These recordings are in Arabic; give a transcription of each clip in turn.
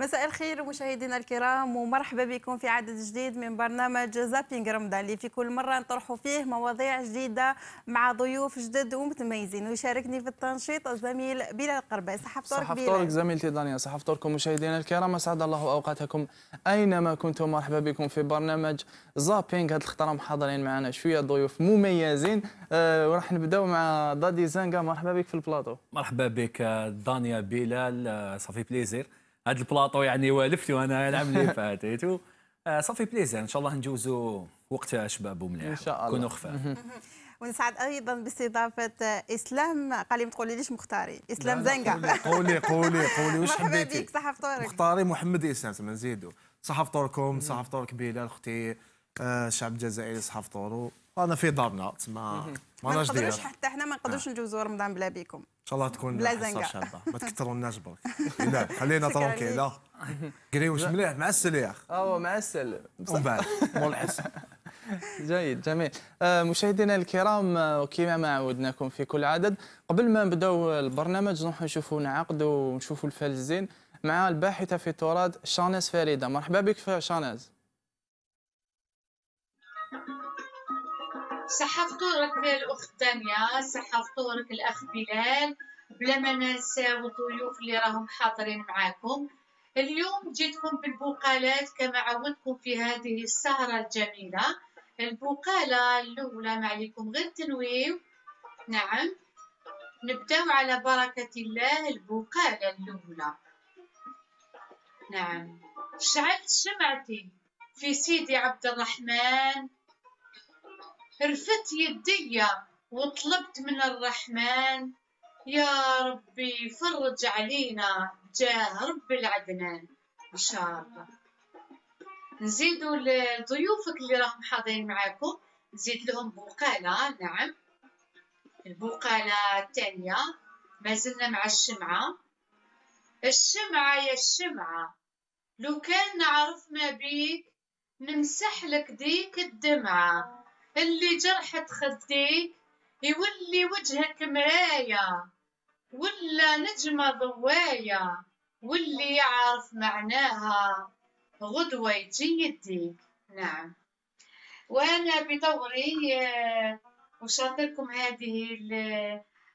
مساء الخير مشاهدينا الكرام ومرحبا بكم في عدد جديد من برنامج زابينغ رمضان اللي في كل مره نطرحوا فيه مواضيع جديده مع ضيوف جدد ومتميزين ويشاركني في التنشيط الزميل بلال قربي فطورك بلال صح فطورك زميلتي دانيا صح فطوركم مشاهدينا الكرام اسعد الله اوقاتكم اينما كنتم مرحبا بكم في برنامج زابينغ هذه الخطره محاضرين معنا شويه ضيوف مميزين أه وراح نبداو مع دادي زانغا مرحبا بك في البلاطو مرحبا بك دانيا بلال آه، صافي بليزير هذا البلاطو يعني والفت وانا نلعب لي فاتيتو آه، صافي بليزير ان شاء الله نجوزوا وقت شباب ومليح ان شاء الله كونوا خفاف ونسعد ايضا باستضافه اسلام قال لي ما تقوليليش مختاري اسلام زنقه قولي قولي قولي وش حبيتي مرحبا بك صح فطورك مختاري محمد اسلام زعما نزيدو صح فطوركم صح فطورك بلال اختي الشعب آه، الجزائري صح فطورو رانا في دارنا تسمى ما نقدروش حتى احنا آه. ما نقدروش نجوزوا رمضان بلا بيكم ان شاء الله تكون بلا زنقه ان شاء الله ما تكثروا الناس برك لا خلينا طرونكي لا قريوش مليح مع السلي يا اخ اه مع السلي ومن بعد مول جيد جميل آه، مشاهدينا الكرام آه، وكما ما عودناكم في كل عدد قبل ما نبداو البرنامج نروحوا نشوفوا نعاقدوا ونشوفوا الفال الزين مع الباحثه في التراث شاناز فريده مرحبا بك شاناز صحة فطورك الأخت الثانية صحة فطورك الأخ بلال بلا ما ننسى الضيوف اللي راهم حاضرين معاكم اليوم جيتكم بالبقالات كما عودتكم في هذه السهرة الجميلة البقالة الأولى ما عليكم غير تنويم نعم نبداو على بركة الله البقالة الأولى نعم شعلت شمعتي في سيدي عبد الرحمن رفت يدي وطلبت من الرحمن يا ربي فرج علينا جاه رب العدنان إن شاء الله نزيدوا لضيوفك اللي راهم حاضرين معاكم نزيد لهم بقالة نعم البقالة الثانية ما زلنا مع الشمعة الشمعة يا الشمعة لو كان نعرف ما بيك نمسح لك ديك الدمعة اللي جرحت خدي يولي وجهك مراية ولا نجمة ضواية واللي يعرف معناها غدوة يجي يديك نعم وأنا بدوري آه، أشاطركم هذه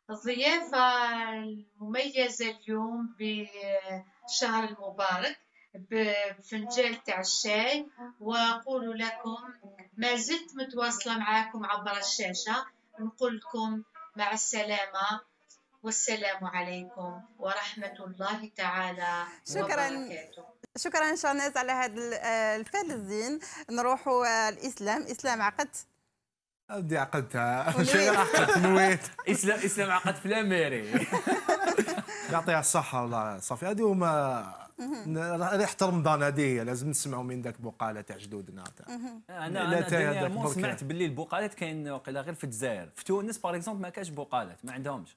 الضيافة المميزة اليوم بشهر المبارك بفنجان تاع الشاي وأقول لكم ما زلت متواصلة معاكم عبر الشاشة نقول لكم مع السلامة والسلام عليكم ورحمة الله تعالى شكرا وبركاته. شكرا شانيز على هذا الفال الزين آه، نروحوا آه، الاسلام اسلام عقد أودي عقدتها شي عقدت نويت اسلام اسلام عقد في الاميري يعطيها الصحه والله صافي هذه هما هذا يحترم بناديه لازم نسمعوا من ذاك بقاله تاع جدودنا انا انا سمعت باللي البقالات كاين وقيلا غير في الجزائر في تونس باغ اكزومبل ما كاش بقالات ما عندهمش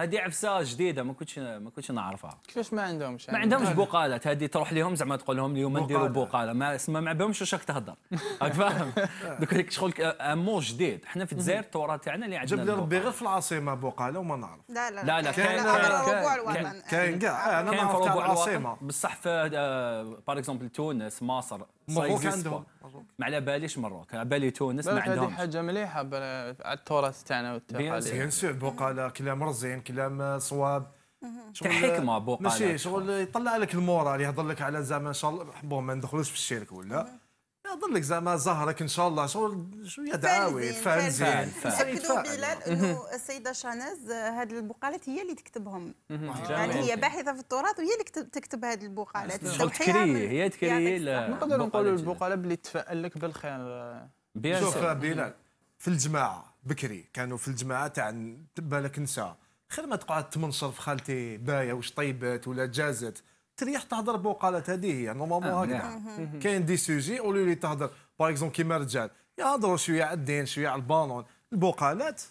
هذه عفسه جديده ما كنتش ما كنتش نعرفها كيفاش ما عندهمش ما عندهمش يعني بقالات هذه تروح لهم زعما تقول لهم اليوم نديروا بقاله ما ما بهمش واش راك تهضر راك فاهم دوك هذيك شغل مو جديد حنا في الجزائر التراث تاعنا اللي عندنا جاب لي ربي غير في العاصمه بقاله وما نعرف لا لا لا كاين كاين كاع انا نعرف العاصمه بصح في باغ اكزومبل تونس مصر مروك عندهم ما على باليش مروك على بالي تونس ما عندهم هذه حاجه مليحه على التراث تاعنا والتقاليد بيان سور بقاله كلام رزين كلام صواب كحكمه بقاله ماشي شغل يطلع لك المورال يهضر لك على زعما ان شاء الله بون ما ندخلوش في الشرك ولا اظن لك زعما ظهرك ان شاء الله شغل شويه دعاوي فانزين زين بلال انه السيده شانز هذه البقالات هي اللي تكتبهم يعني هي باحثه في التراث وهي اللي تكتب هذه البقالات تكري هي تكري نقدروا نقولوا البقاله باللي تفائل لك بالخير شوف بلال في الجماعه بكري كانوا في الجماعه تاع بالك نساء خير ما تقعد تمنشر في خالتي بايه واش طيبت ولا جازت تريح تهضر بوقالات هذه هي نورمالمون يعني آه، هكذا نعم. كاين دي سوجي اولو لي تهضر باغ اكزومبل كيما الرجال يهضروا شويه على الدين شويه على البالون البوقالات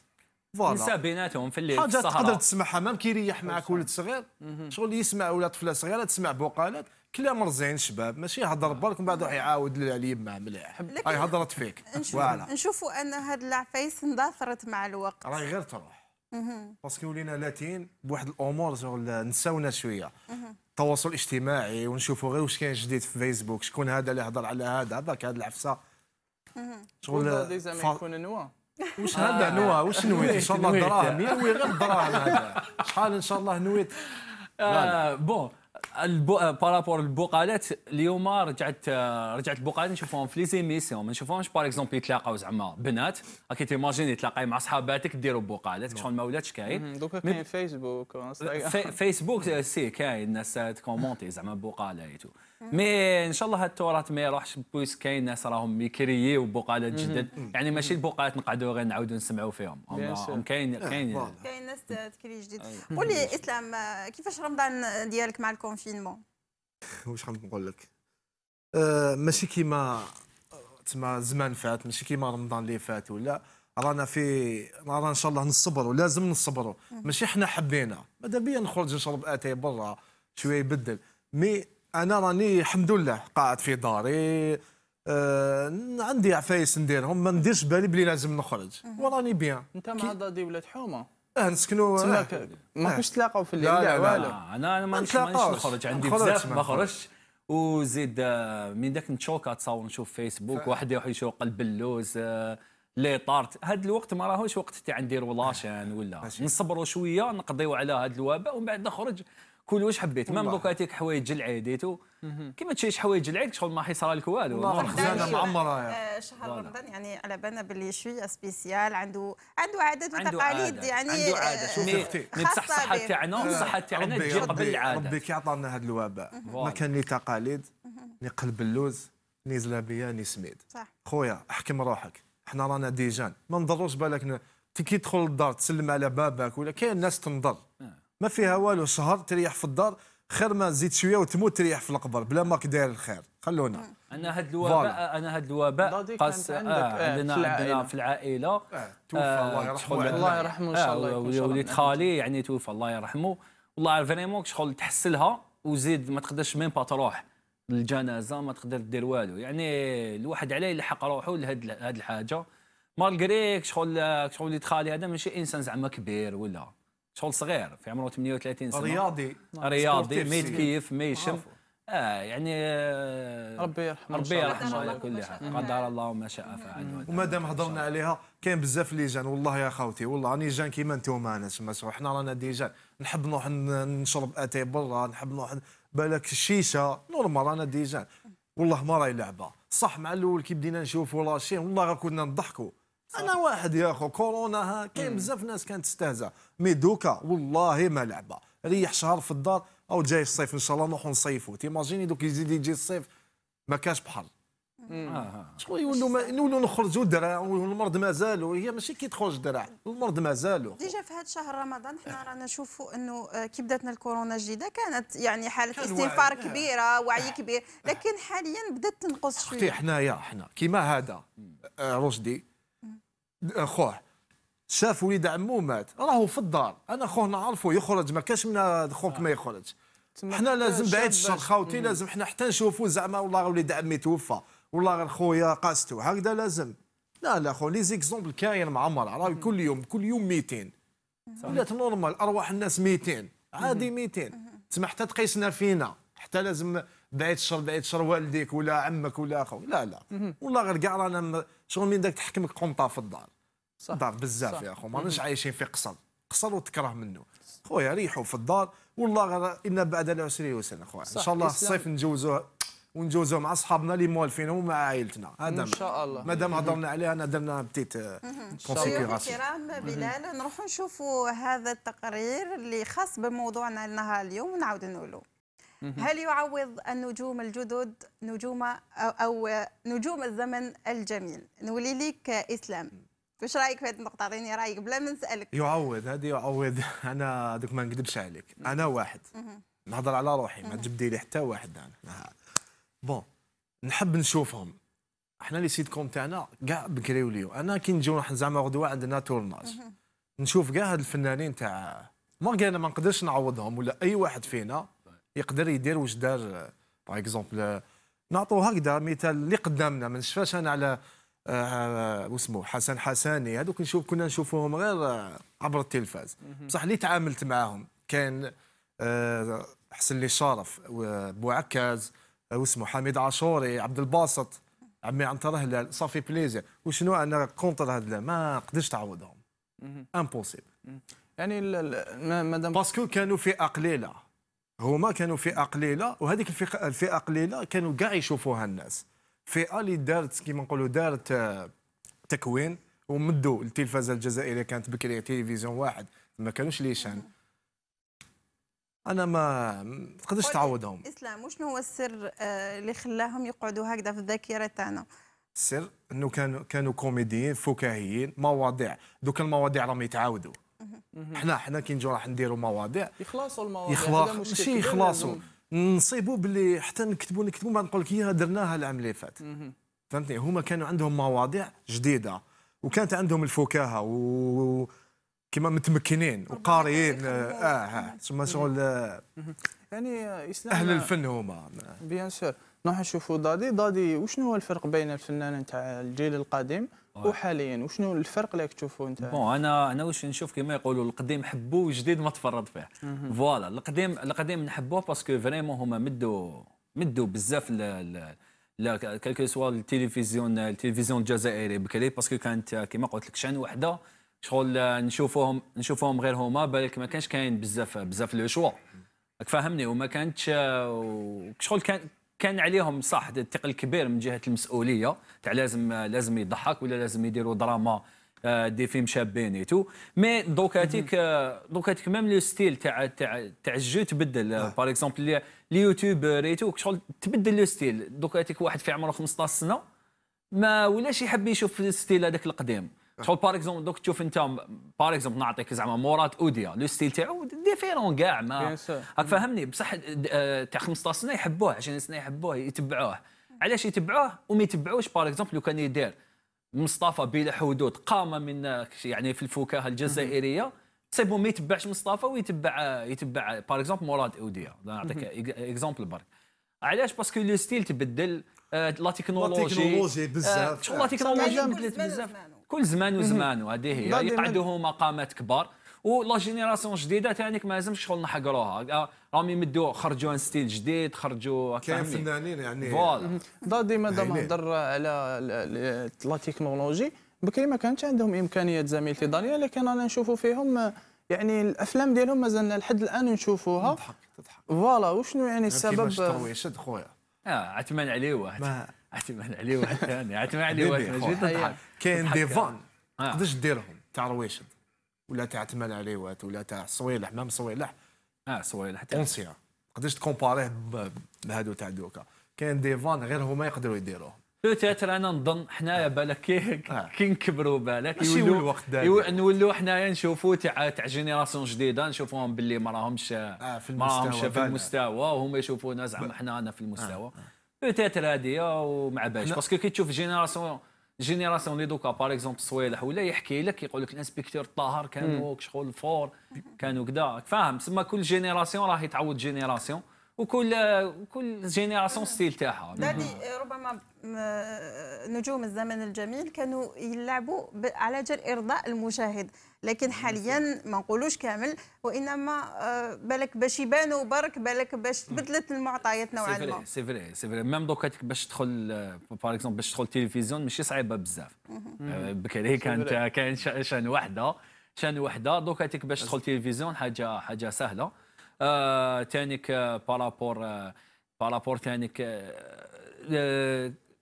فوالا نسى بيناتهم في الليل حاجه تقدر تسمعها مام كيريح نعم. معك ولد صغير شغل يسمع ولا طفله صغيره تسمع بوقالات كلام رزين شباب ماشي يهضر نعم. بالك من بعد راح يعاود اللي مع مليح هاي هضرت فيك نشوفوا ان هاد العفايس اندثرت مع الوقت راهي غير تروح باسكو ولينا لاتين بواحد الامور شغل نساونا شويه التواصل الاجتماعي ونشوفوا غير واش كاين جديد في فيسبوك شكون هذا اللي هضر على هذا هذاك هذه العفسه شغل يكون نوا واش هذا آه. نوا واش نويت ان شاء الله دراهم ينوي غير الدراهم هذا شحال ان شاء الله نويت آه، بون البو... بارابور البقالات اليوم رجعت رجعت البقالات نشوفهم في ليزيميسيون ما نشوفهمش باغ اكزومبل يتلاقاو زعما بنات راكي تيماجيني تلاقاي مع صحاباتك ديروا بقالات شغل ما ولاتش كاين دوكا كاين فيسبوك فيسبوك سي كاين الناس تكومونتي زعما بقاله مي ان شاء الله هاد التراث ما يروحش بويس كاين ناس راهم يكرييو بقالات جدد يعني ماشي البقالات نقعدوا غير نعاودوا نسمعوا فيهم هم كاين إيه، كاين كاين ناس تكري جديد أيوة. قول لي اسلام كيفاش رمضان ديالك مع الكونفينمون واش غنقول لك أه ماشي كيما تما زمان فات ماشي كيما رمضان اللي فات ولا رانا في رانا ان شاء الله نصبروا لازم نصبروا ماشي حنا حبينا ماذا بيا نخرج نشرب اتاي برا شويه يبدل مي انا راني الحمد لله قاعد في داري آه عندي عفايس نديرهم ما نديرش بالي بلي لازم نخرج وراني بيان انت مع دادي ولاد حومه اه نسكنوا آه. ما كنتش تلاقاو في الليل لا والو آه، انا انا ما نخرج عندي بزاف ما نخرجش وزيد آه، من داك نتشوكا تصور نشوف فيسبوك ف... واحد يروح يشوق البلوز آه، لي طارت هاد الوقت ما راهوش وقت تاع نديروا ولاشان ولا نصبروا شويه نقضيو على هاد الوباء ومن بعد نخرج كل واش حبيت ميم دوك هاتيك حوايج العاديتو كيما ما شي حوايج العيد شغل ما حيصرى لك والو خزانه معمره آه، شهر رمضان يعني على بالنا باللي شويه سبيسيال عنده عنده عادات وتقاليد يعني عنده آه، عاده شوفي بصح الصحه تاعنا الصحه تاعنا تجي قبل العاده ربي كي عطانا هذا الوباء ما كان لي تقاليد ني قلب اللوز ني زلابيه ني سميد صح خويا احكم روحك حنا رانا ديجان ما نضروش بالك كي تدخل للدار تسلم على بابك ولا كاين ناس تنضر ما فيها والو شهر تريح في الدار خير ما تزيد شويه وتموت تريح في القبر بلا ما داير الخير خلونا انا هاد الوباء انا هاد الوباء قاس آه،, آه عندنا في عندنا في العائله آه توفى الله آه، يرحمه الله يرحمه ان شاء الله آه، وليد خالي يعني توفى الله يرحمه والله فريمون شغل تحسلها وزيد ما تقدرش ميم با تروح للجنازه ما تقدر دير والو يعني الواحد عليه يلحق روحه لهذ الحاجه مالغريك شغل شغل وليد خالي هذا ماشي انسان زعما كبير ولا شغل صغير في عمره 38 سنه رياضي آه، رياضي ما يتكيف ما اه يعني آه، ربي يرحمه ربي يرحمه على كل حال قدر الله ما شاء فعل ومادام هضرنا عليها كاين بزاف لي جان والله يا خوتي والله راني جان كيما انتم انا تما حنا رانا ديجان نحب نروح نشرب اتاي برا نحب نروح بالك الشيشه نورمال رانا ديجان والله ما راهي لعبه صح مع الاول كي بدينا نشوفوا راشين والله غير كنا نضحكوا انا واحد يا اخو كورونا كاين بزاف ناس كانت تستهزا مي دوكا والله ما لعبه ريح شهر في الدار او جاي الصيف ان شاء الله نروحوا نصيفوا تيماجيني دوك يزيد يجي الصيف ما كاش بحر آه. شكون يولوا نولوا نخرجوا الدراع والمرض مازالوا هي ماشي كي تخرج الدراع المرض مازالوا ديجا في هذا شهر رمضان حنا رانا نشوفوا انه آه، كي بداتنا الكورونا الجديده كانت يعني حاله استنفار آه. كبيره وعي كبير لكن حاليا بدات تنقص شويه حنايا حنا كيما هذا رشدي خوه شاف وليد عمو مات راهو في الدار انا خوه نعرفه يخرج ما كاش من خوك ما يخرج حنا لازم بعيد الشر خاوتي لازم حنا حتى نشوفوا زعما والله وليد عمي توفى والله غير خويا قاستو هكذا لازم لا لا خو لي زيكزومبل كاين معمر راه كل يوم كل يوم 200 ولات نورمال ارواح الناس 200 عادي 200 تسمى حتى تقيسنا فينا حتى لازم بعيد الشر بعيد الشر والديك ولا عمك ولا اخوك لا لا والله غير كاع رانا شغل من داك تحكمك قنطه في الدار صح الدار بزاف يا خو ماناش عايشين في قصر قصر وتكره منه خويا ريحوا في الدار والله غير ان بعد العسر يسر خويا ان شاء الله الصيف نجوزوه ونجوزوه مع اصحابنا اللي موالفين ومع عائلتنا هذا ان شاء الله مادام هضرنا عليها انا درنا بتيت كونسيكيراسيون الكرام بلال نروحوا نشوفوا هذا التقرير اللي خاص بموضوعنا لنهار اليوم ونعاودوا نقولوا هل يعوض النجوم الجدد نجوم أو, أو نجوم الزمن الجميل نولي لك إسلام واش رايك في هذه النقطة اعطيني رايك بلا ما نسألك يعوض هذه يعوض أنا دوك ما نكذبش عليك أنا واحد نهضر على روحي ما تجبدي لي حتى واحد أنا نعم. بون نحب نشوفهم احنا لي سيت كوم تاعنا كاع بكري وليو انا كي نروح زعما غدوه عندنا تورناج نشوف كاع هاد الفنانين تاع ما انا ما نقدرش نعوضهم ولا اي واحد فينا يقدر يدير واش دار باغ اكزومبل نعطوا هكذا مثال اللي قدامنا ما نشفاش انا على آه، واسمو حسن حساني هذوك نشوف كنا نشوفوهم غير عبر التلفاز بصح اللي تعاملت معاهم كان آه، حسن لي شرف بوعكاز آه، واسمو حميد عاشوري عبد الباسط عمي عنتر هلال صافي بليزير وشنو انا كونتر هاد ما نقدرش تعوضهم امبوسيبل يعني مادام باسكو كانوا فئه قليله هما كانوا فئه قليله وهذيك الفئه الفئه قليله كانوا كاع يشوفوها الناس فئه اللي دارت كيما نقولوا دارت آه، تكوين ومدوا التلفازه الجزائريه كانت بكري تلفزيون واحد ما كانوش ليشان انا ما تقدرش تعوضهم اسلام وشنو هو السر آه، اللي خلاهم يقعدوا هكذا في الذاكره تاعنا السر انه كانوا كانوا كوميديين فكاهيين مواضيع دوك المواضيع راهم يتعاودوا حنا حنا كي نجيو راح نديروا مواضيع يخلصوا المواضيع يخلص ماشي يخلصوا نصيبوا باللي حتى نكتبوا نكتبوا بعد نقول لك يا درناها العام اللي فات فهمتني هما كانوا عندهم مواضيع جديده وكانت عندهم الفكاهه و كما متمكنين وقاريين اه تسمى آه، آه، شغل آه، يعني اهل الفن هما بيان سور نروح نشوفوا دادي دادي وشنو هو الفرق بين الفنان نتاع الجيل القديم وحاليا وشنو الفرق اللي تشوفه انت بون انا انا واش نشوف كما يقولوا القديم حبوا والجديد ما تفرط فيه فوالا القديم القديم نحبوه باسكو فريمون هما مدوا مدوا بزاف لا كالكو سوا التلفزيون التلفزيون الجزائري بكري باسكو كانت كما قلت لك شان وحده شغل نشوفوهم نشوفوهم غير هما بالك ما كانش كاين بزاف بزاف لو شوا فهمني وما كانتش شغل كان كان عليهم صح الثقل كبير من جهه المسؤوليه تاع لازم لازم يضحك ولا لازم يديروا دراما آه، دي فيلم شابين تو مي دوك هاتيك آه، دوك هاتيك ميم لو ستيل تاع تاع تاع الجو تبدل باغ اكزومبل اليوتيوب ريتو شغل تبدل لو ستيل دوك هاتيك واحد في عمره 15 سنه ما ولاش يحب يشوف الستيل هذاك القديم تحط بار اكزومبل دوك تشوف انت بار اكزومبل نعطيك زعما مورات اوديا لو ستيل تاعو ديفيرون كاع ما فهمني بصح آه، تاع 15 سنه يحبوه 20 سنه يحبوه يتبعوه علاش يتبعوه وما يتبعوش بار اكزومبل لو كان يدير مصطفى بلا حدود قام من آه، يعني في الفكاهه الجزائريه سي بون ما يتبعش مصطفى ويتبع آه، يتبع بار اكزومبل مراد اوديا نعطيك اكزومبل برك علاش باسكو لو ستيل تبدل آه، لا تكنولوجي لا تكنولوجي آه، بزاف شغل لا تكنولوجي بدلت بزاف كل زمان وزمان هذه هي هما مقامات كبار ولا جينيراسيون جديده ثاني ما لازمش شغل نحقروها آه، راهم يمدوا خرجوا ان ستيل جديد خرجوا كاين فنانين يعني فوالا ديما يعني دابا نهضر على لا تكنولوجي بكري ما كانتش عندهم امكانيات زميلتي دانيا لكن رانا نشوفوا فيهم يعني الافلام ديالهم مازال لحد الان نشوفوها تضحك تضحك فوالا وشنو يعني السبب كيفاش خويا اعتمد آه، عليه واحد اعتمد عليه واحد ثاني اعتمد عليه واحد نجم كاين دي فان ما آه. تقدرش ديرهم تاع رويشد ولا تاع عتمان عليه واحد ولا تاع صويلح مام صويلح اه صويلح حتى اونسيان ما تقدرش تكومباريه بهادو تاع دوكا كاين دي فان غير هما يقدروا يديروهم بوتيتر انا نظن حنايا بالك آه. كي نكبروا بالك يولوا الوقت نولوا حنايا نشوفوا تاع تاع جينيراسيون جديده نشوفوهم باللي ما راهمش آه في المستوى في المستوى وهما يشوفونا زعما حنا انا في المستوى بوتيتر آه، آه. هذه ومع باش باسكو كي تشوف جينيراسيون جينيراسيون اللي دوكا باغ اكزومبل صويلح ولا يحكي لك يقول لك الانسبكتور الطاهر كانوا شغل فور كانوا كذا فاهم تسمى كل جينيراسيون راهي تعوض جينيراسيون وكل كل جينيراسيون آه. ستيل تاعها دادي ربما آه، نجوم الزمن الجميل كانوا يلعبوا على جال ارضاء المشاهد لكن حاليا ما نقولوش كامل وانما آه، بالك باش يبانوا برك بالك باش تبدلت المعطيات نوعا ما سي فري سي فري ميم دوكا باش تدخل باغ اكزومبل باش تدخل تلفزيون ماشي صعيبه بزاف بكري كانت كان شان وحده شان وحده دوكا باش تدخل تلفزيون حاجه حاجه سهله آه، تانيك آه، بارابور آه، بارابور تانيك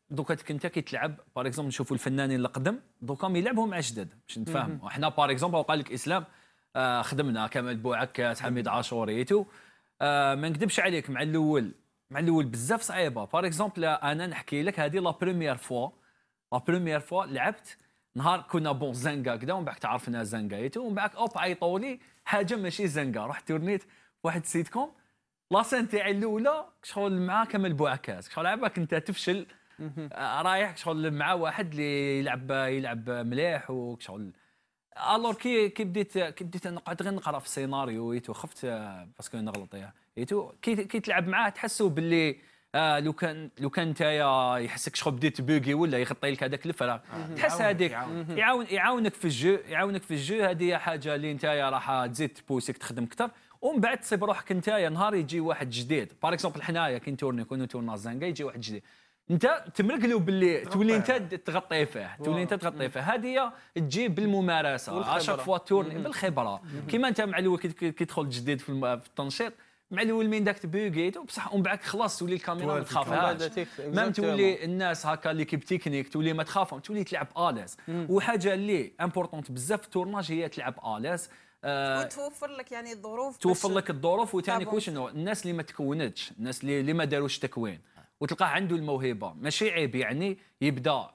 دوكا كنت كي تلعب باغ اكزومبل نشوفوا الفنانين اللي قدم دوكا يلعبهم مع جداد باش نتفاهموا حنا باغ اكزومبل قال لك اسلام خدمنا كمال بوعكات حميد عاشوري تو ما نكذبش عليك مع الاول مع الاول بزاف صعيبه باغ اكزومبل انا نحكي لك هذه لا بروميير فوا لا بروميير فوا لعبت نهار كنا بون زنقه كذا ومن بعد تعرفنا زنقه ومن بعد اوب عيطوا لي حاجه ماشي زنقه رحت تورنيت واحد لا سين تاعي الاولى شغل معاه كمل بوعكاز شغل عباك انت تفشل آه، رايح شغل مع واحد اللي يلعب يلعب مليح وشغل الور كي كي بديت كي بديت نقعد غير نقرا في السيناريو ايتو خفت آه، باسكو نغلط ايتو كي كي تلعب معاه تحسوا باللي آه لو كان لو كان نتايا يحسك شغل بديت بوغي ولا يغطي لك هذاك الفراغ آه، تحس هذيك يعاون يعاونك في الجو يعاونك في الجو هذه حاجه اللي نتايا راح تزيد تبوسك تخدم اكثر ومن بعد تصيب روحك انت نهار يجي واحد جديد باغ اكزومبل حنايا كي نتورني كون نتورنا زانكا يجي واحد جديد انت تملك له باللي تولي انت تغطي فيه تولي انت تغطي فيه هذه تجي بالممارسه اشاك فوا تورني بالخبره كيما انت مع الاول كي تدخل جديد في التنشيط مع الاول مين داك تبوكي وبصح ومن بعد خلاص تولي الكاميرا ما تخافهاش مام تولي الناس هكا اللي كيب تكنيك تولي ما تخافهم تولي تلعب اليز وحاجه اللي امبورطونت بزاف في التورناج هي تلعب اليز آه، وتوفر لك يعني الظروف توفر لك الظروف وثاني كلش انه الناس اللي ما تكونتش الناس اللي, اللي ما داروش تكوين وتلقاه عنده الموهبه ماشي عيب يعني يبدا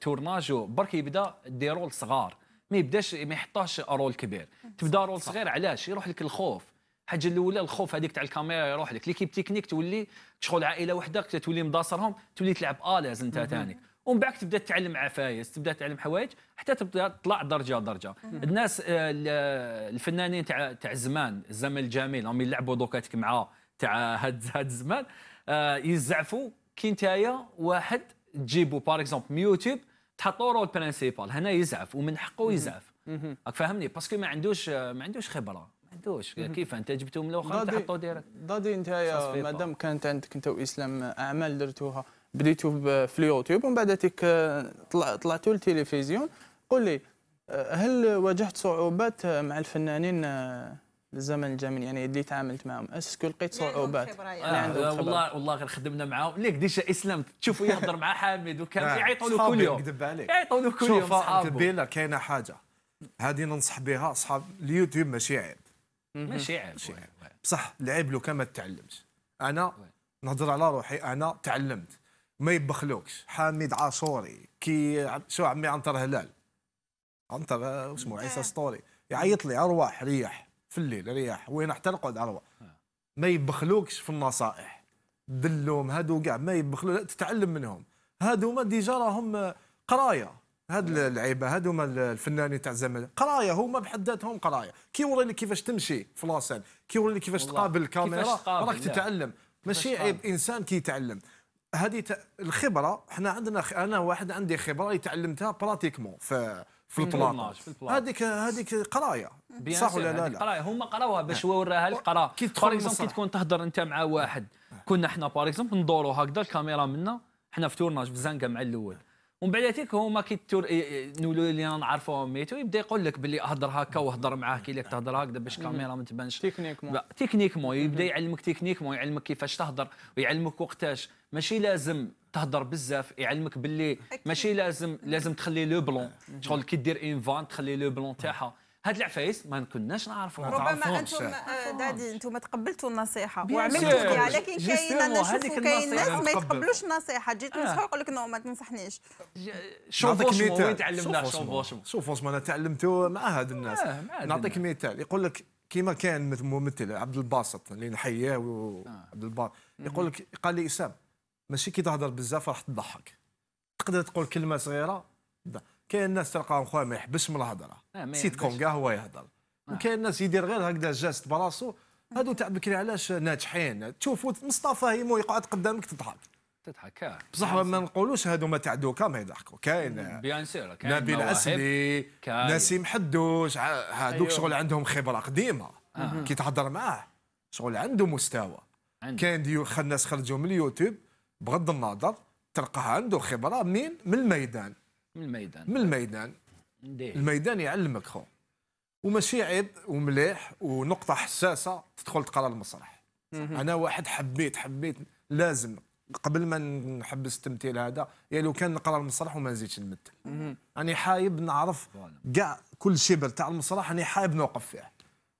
تورناجو برك يبدا دي رول صغار ما يبداش ما يحطاش رول كبير تبدا رول صغير علاش يروح لك الخوف الحاجه الاولى الخوف هذيك تاع الكاميرا يروح لك ليكيب تكنيك تولي شغل عائله وحده تولي مداصرهم تولي تلعب اليز انت ثاني ومن بعد تبدا تتعلم عفايس تبدا تتعلم حوايج حتى تبدا تطلع درجه درجه الناس آه، آه، الفنانين تاع تاع زمان الزمن الجميل هم يلعبوا دوكاتك مع تاع هاد هاد الزمان آه، يزعفوا كي نتايا واحد تجيبوا باغ اكزومبل من يوتيوب تحطوا رول برينسيبال هنا يزعف ومن حقه يزعف راك فاهمني باسكو ما عندوش ما عندوش خبره ما عندوش كيف انت من الاخر تحطو دايركت دادي انت مادام كانت عندك انت واسلام اعمال درتوها بديتو في اليوتيوب ومن بعد تيك آه، طلعتو للتلفزيون قل لي آه، هل واجهت صعوبات آه، مع الفنانين الزمن الجميل يعني اللي تعاملت معهم اسكو لقيت صعوبات يعني. آه والله والله غير خدمنا معاهم ليك ديجا اسلام تشوفوا يهضر مع حامد وكان نعم. يعيطوا له كل يوم يكذب عليك يعيطوا له كل يوم شوف قبيله كاينه حاجه هذه ننصح بها اصحاب اليوتيوب ماشي عيب ماشي عيب بصح العيب لو كان ما تعلمش انا نهضر على روحي انا تعلمت ما يبخلوكش حامد عاشوري كي شو عمي عنتر هلال عنتر آه، اسمه نعم. عيسى سطوري يعيط لي ارواح ريح في الليل ريح وين حتى نقعد ارواح آه. ما يبخلوكش في النصائح دلهم هادو كاع ما يبخلو تتعلم منهم هادو ما ديجا راهم آه، قرايه هاد نعم. اللعيبه هادو الفنانين تاع الزمن قرايه هما بحد ذاتهم قرايه كي يوري لك كيفاش تمشي في لاسان كي يوري لك كيفاش تقابل الكاميرا راك تتعلم ماشي عيب انسان كي يتعلم هذه الخبره حنا عندنا انا واحد عندي خبره اللي تعلمتها براتيكمون في في البلاط هذيك هذيك قرايه صح ولا لا لا قرايه هما قراوها باش هو وراها لك قرا كي تكون تهضر انت مع واحد كنا حنا باغ ندورو هكذا الكاميرا منا حنا في تورناج في زنقه مع الاول ومن بعد هذيك هما كي تور نولو اللي نعرفوهم ميتو يبدا يقول لك باللي اهضر هكا واهضر معاه كي لك تهضر هكذا باش الكاميرا ما تبانش تكنيكمون تكنيكمون يبدا يعلمك تكنيكمون يعلمك كيفاش تهضر ويعلمك وقتاش ماشي لازم تهضر بزاف يعلمك باللي ماشي لازم لازم تخلي لو بلون شغل كي دير اون فان تخلي لو بلون تاعها هاد العفايس ما كناش نعرفوها ربما انتم آه، دادي انتم تقبلتوا النصيحه وعملتوا فيها لكن كاين انا نشوف كاين ناس ما يتقبلوش النصيحه جيت آه. نصحو يقول لك نو ما تنصحنيش شوفوشمو وين شوفوا شوفوا شوفوا انا تعلمت مع هاد الناس آه، نعطيك مثال يقول لك كيما كان ممثل عبد الباسط اللي نحييه عبد الباسط يقول لك قال لي اسام ماشي كي تهضر بزاف راح تضحك تقدر تقول كلمه صغيره كاين الناس تلقاهم خويا ما يحبش من الهضره آه، سيت كون كاع هو يهضر آه. وكاين الناس يدير غير هكذا جاست براسو هادو تاع بكري علاش ناجحين تشوفوا مصطفى هيمو يقعد قدامك تضحك تضحك آه. بصح ما نقولوش هادو ما تاع دوكا ما يضحكوا كاين بيان سور كاين نبيل اسدي نسيم حدوش هادوك أيوه. شغل عندهم خبره قديمه كي تهضر معاه شغل عنده مستوى كاين ديو الناس خرجوا من اليوتيوب بغض النظر تلقاه عنده خبره منين من الميدان من الميدان من الميدان ديه. الميدان يعلمك خو وماشي عيب ومليح ونقطه حساسه تدخل تقرا المسرح انا واحد حبيت حبيت لازم قبل ما نحبس التمثيل هذا يا يعني لو كان نقرا المسرح وما نزيدش نمثل راني حايب نعرف كاع كل شبر تاع المسرح راني حايب نوقف فيه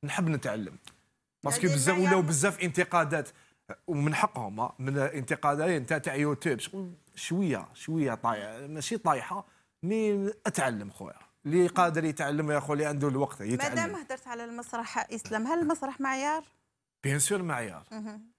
نحب نتعلم باسكو يعني بزاف ولاو بزاف انتقادات ومن حقهم آه، من الانتقادات تاع يوتيوب شويه شويه طايحه ماشي طايحه مي اتعلم خويا اللي قادر يتعلم يا خويا اللي عنده الوقت يتعلم مادام هدرت على المسرح اسلام هل المسرح معيار بيان سور معيار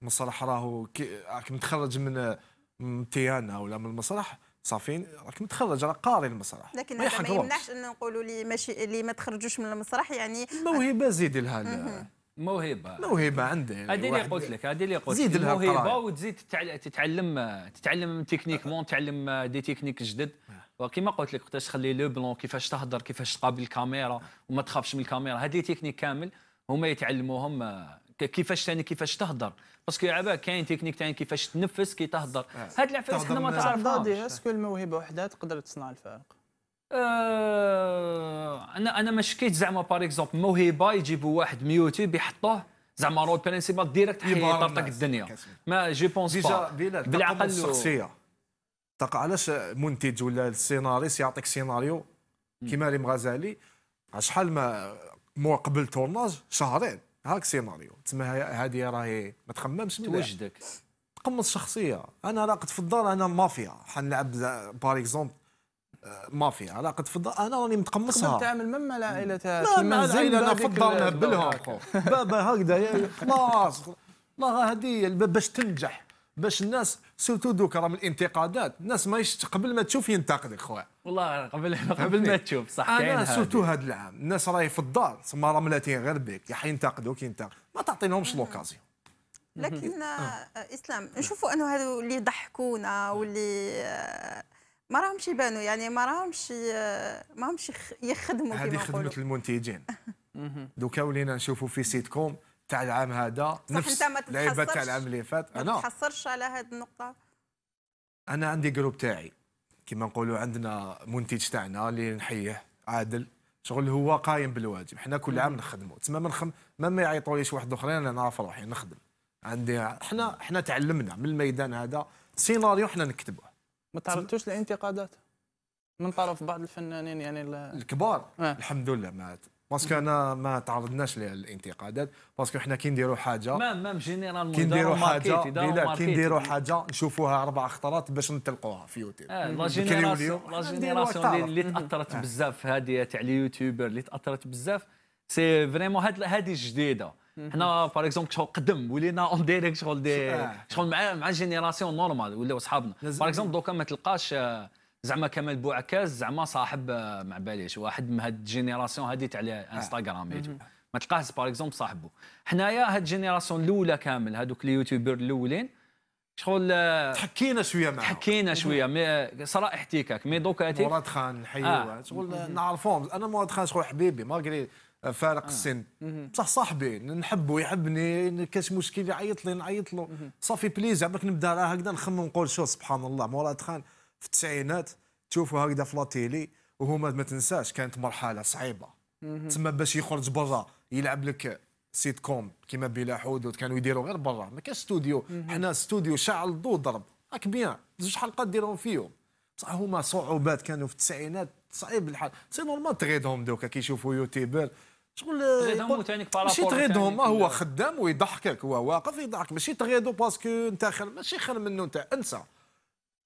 المسرح راهو راك متخرج من تيانا ولا من المسرح صافي راك متخرج راك قاري المسرح لكن هذا ما يمنعش ان نقولوا لي ماشي اللي ما تخرجوش من المسرح يعني موهبه زيد لها موهبه موهبه عنده هذه اللي قلت لك هذه اللي قلت زيد لها موهبه وتزيد تتعلم تتعلم تكنيك مون تتعلم دي تكنيك جدد وكما قلت لك وقتاش تخلي لو بلون كيفاش تهضر كيفاش تقابل الكاميرا وما تخافش من الكاميرا هذه تكنيك كامل هما يتعلموهم كيفاش ثاني كيفاش تهضر باسكو عبا كاين تكنيك ثاني كيفاش تنفس كي تهضر هاد العفايس حنا ما تعرفناش اسكو الموهبه وحدها تقدر تصنع الفارق أه انا انا ما شكيت زعما باغ اكزومبل موهبه يجيبوا واحد من يوتيوب يحطوه زعما رول برينسيبال ديريكت حيطرطق الدنيا ما جي بونس با بالعقل الشخصيه تلقى علاش منتج ولا السيناريست يعطيك سيناريو كيما ريم غزالي شحال ما مو قبل تورناج شهرين هاك سيناريو تسمى هذه راهي ما تخممش توجدك تقمص شخصيه انا راقد في الدار انا مافيا حنلعب باغ اكزومبل ما في علاقه فضه انا راني متقمصها تعمل مما لا عائله في المنزل انا فضه نهبلها بابا هكذا يعني، خلاص لا هذه باش تنجح باش الناس سيرتو دوك راهم الانتقادات الناس ما قبل ما تشوف ينتقدك خويا والله قبل قبل ما تشوف صح انا سيرتو هذا العام الناس راهي في الدار تسمى راهم ملاتين غير بك يا ينتقدوك ينتقد ما تعطينهمش لوكازيون لكن آه، اسلام نشوفوا انه هذو اللي ضحكونا واللي آه، ما راهمش يبانوا يعني ما راهمش ما راهمش يخدموا هذه خدمه المنتجين دوكا ولينا نشوفوا في سيت كوم تاع العام هذا نفس لعيبه تاع العام اللي فات انا ما تحصرش على هذه النقطه انا عندي جروب تاعي كما نقولوا عندنا منتج تاعنا اللي نحيه عادل شغل هو قايم بالواجب حنا كل عام نخدموا تسمى ما نخم ما يعيطوليش واحد اخرين انا نعرف روحي نخدم عندي حنا حنا تعلمنا من الميدان هذا سيناريو حنا نكتبوه ما تعرضتوش لانتقادات من طرف بعض الفنانين يعني الكبار آه. الحمد لله ما باسكو انا ما تعرضناش للانتقادات باسكو حنا كي نديروا حاجه مام مام جينيرال كي نديروا حاجه لا كي نديروا حاجه نشوفوها اربع خطرات باش نطلقوها في يوتيوب آه لا جينيراسيون اللي تاثرت بزاف هذه تاع اليوتيوبر اللي تاثرت بزاف سي فريمون هذه الجديده حنا باغ اكزومبل شغل قدم ولينا اون ديريكت شغل دي آه. شغل مع مع جينيراسيون نورمال ولاو صحابنا باغ اكزومبل دوكا ما تلقاش آه، زعما كمال بوعكاز زعما صاحب آه، مع باليش واحد من هاد الجينيراسيون هادي تاع انستغرام ما تلقاهش باغ اكزومبل صاحبه حنايا هاد الجينيراسيون الاولى كامل هادوك اليوتيوبر الاولين شغل تحكينا شويه معاهم تحكينا شويه مي صرا احتكاك مي دوكا مراد خان نحيوه آه. شغل نعرفهم انا مراد خان شغل حبيبي ماغري فارق آه. السن بصح صاحبي نحبه يحبني كاش مشكل يعيط لي نعيط له صافي بليز عمرك نبدا راه هكذا نخمم نقول شو سبحان الله مراد خان في التسعينات تشوفوا هكذا في لاتيلي وهما ما تنساش كانت مرحله صعيبه تسمى باش يخرج برا يلعب لك سيت كوم كيما بلا حدود كانوا يديروا غير برا ما كانش ستوديو حنا استوديو شعل الضوء ضرب راك بيان زوج حلقات ديرهم فيهم بصح هما صعوبات كانوا في التسعينات صعيب الحال سي نورمال تغيدهم دوكا كيشوفوا يوتيوبر شغل آه، ماشي ماشي ما آه، هو خدام ويضحكك هو واقف يضحك ماشي تغيدو باسكو انت خير ماشي خير منه انت انسى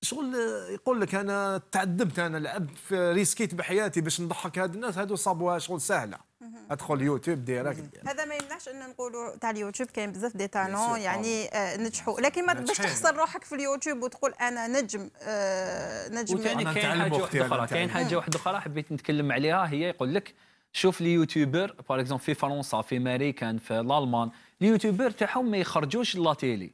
شغل آه، يقول لك انا تعذبت انا لعبت ريسكيت بحياتي باش نضحك هاد الناس هادو صابوها شغل سهله ادخل يوتيوب ديريكت هذا ما يمنعش ان نقولوا تاع اليوتيوب كاين بزاف دي تالون يعني آه نجحوا لكن ما باش تحصل روحك في اليوتيوب وتقول انا نجم آه نجم وثاني كاين حاجه واحده اخرى كاين حاجه واحده اخرى حبيت نتكلم عليها هي يقول لك شوف يوتيوبر باغ اكزومبل في فرنسا في امريكان في الالمان اليوتيوبر تاعهم ما يخرجوش لا تيلي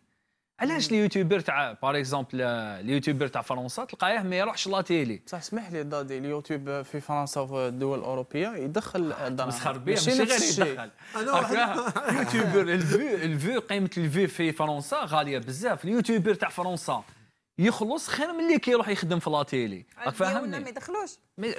علاش اليوتيوبر تاع باغ اكزومبل اليوتيوبر تاع فرنسا تلقاه ما يروحش لا تيلي صح اسمح لي دادي اليوتيوب في فرنسا وفي الدول الاوروبيه يدخل آه، مسخر بيه ماشي غير يدخل اليوتيوبر الفيو الفيو قيمه الفيو في فرنسا غاليه بزاف اليوتيوبر تاع فرنسا يخلص خير من اللي كيروح يخدم في لاتيلي راك فاهمني ما يدخلوش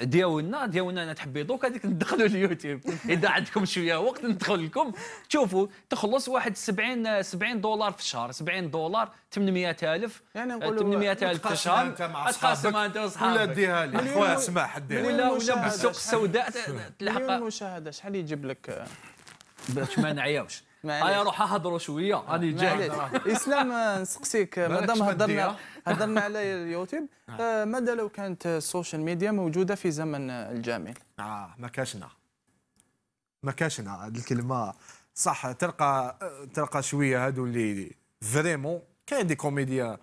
دياولنا دياولنا انا تحبي دوك هذيك ندخلوا اليوتيوب اذا عندكم شويه وقت ندخل لكم تشوفوا تخلص واحد 70 70 دولار في الشهر 70 دولار 800 الف يعني 800 آه، الف في الشهر تقاسم انت وصحابك ولا ديها لي خويا اسمع حد ولا ولا بالسوق السوداء تلحق المشاهده شحال يجيب لك باش ما نعياوش انا روح اهضروا شويه راني جاي اسلام نسقسيك مادام هضرنا نعم. هضرنا على اليوتيوب نعم. آه، ماذا لو كانت السوشيال ميديا موجوده في زمن الجميل اه ما كاشنا ما كاشنا هذه الكلمه صح تلقى تلقى شويه هادو اللي فريمون كاين دي كوميديا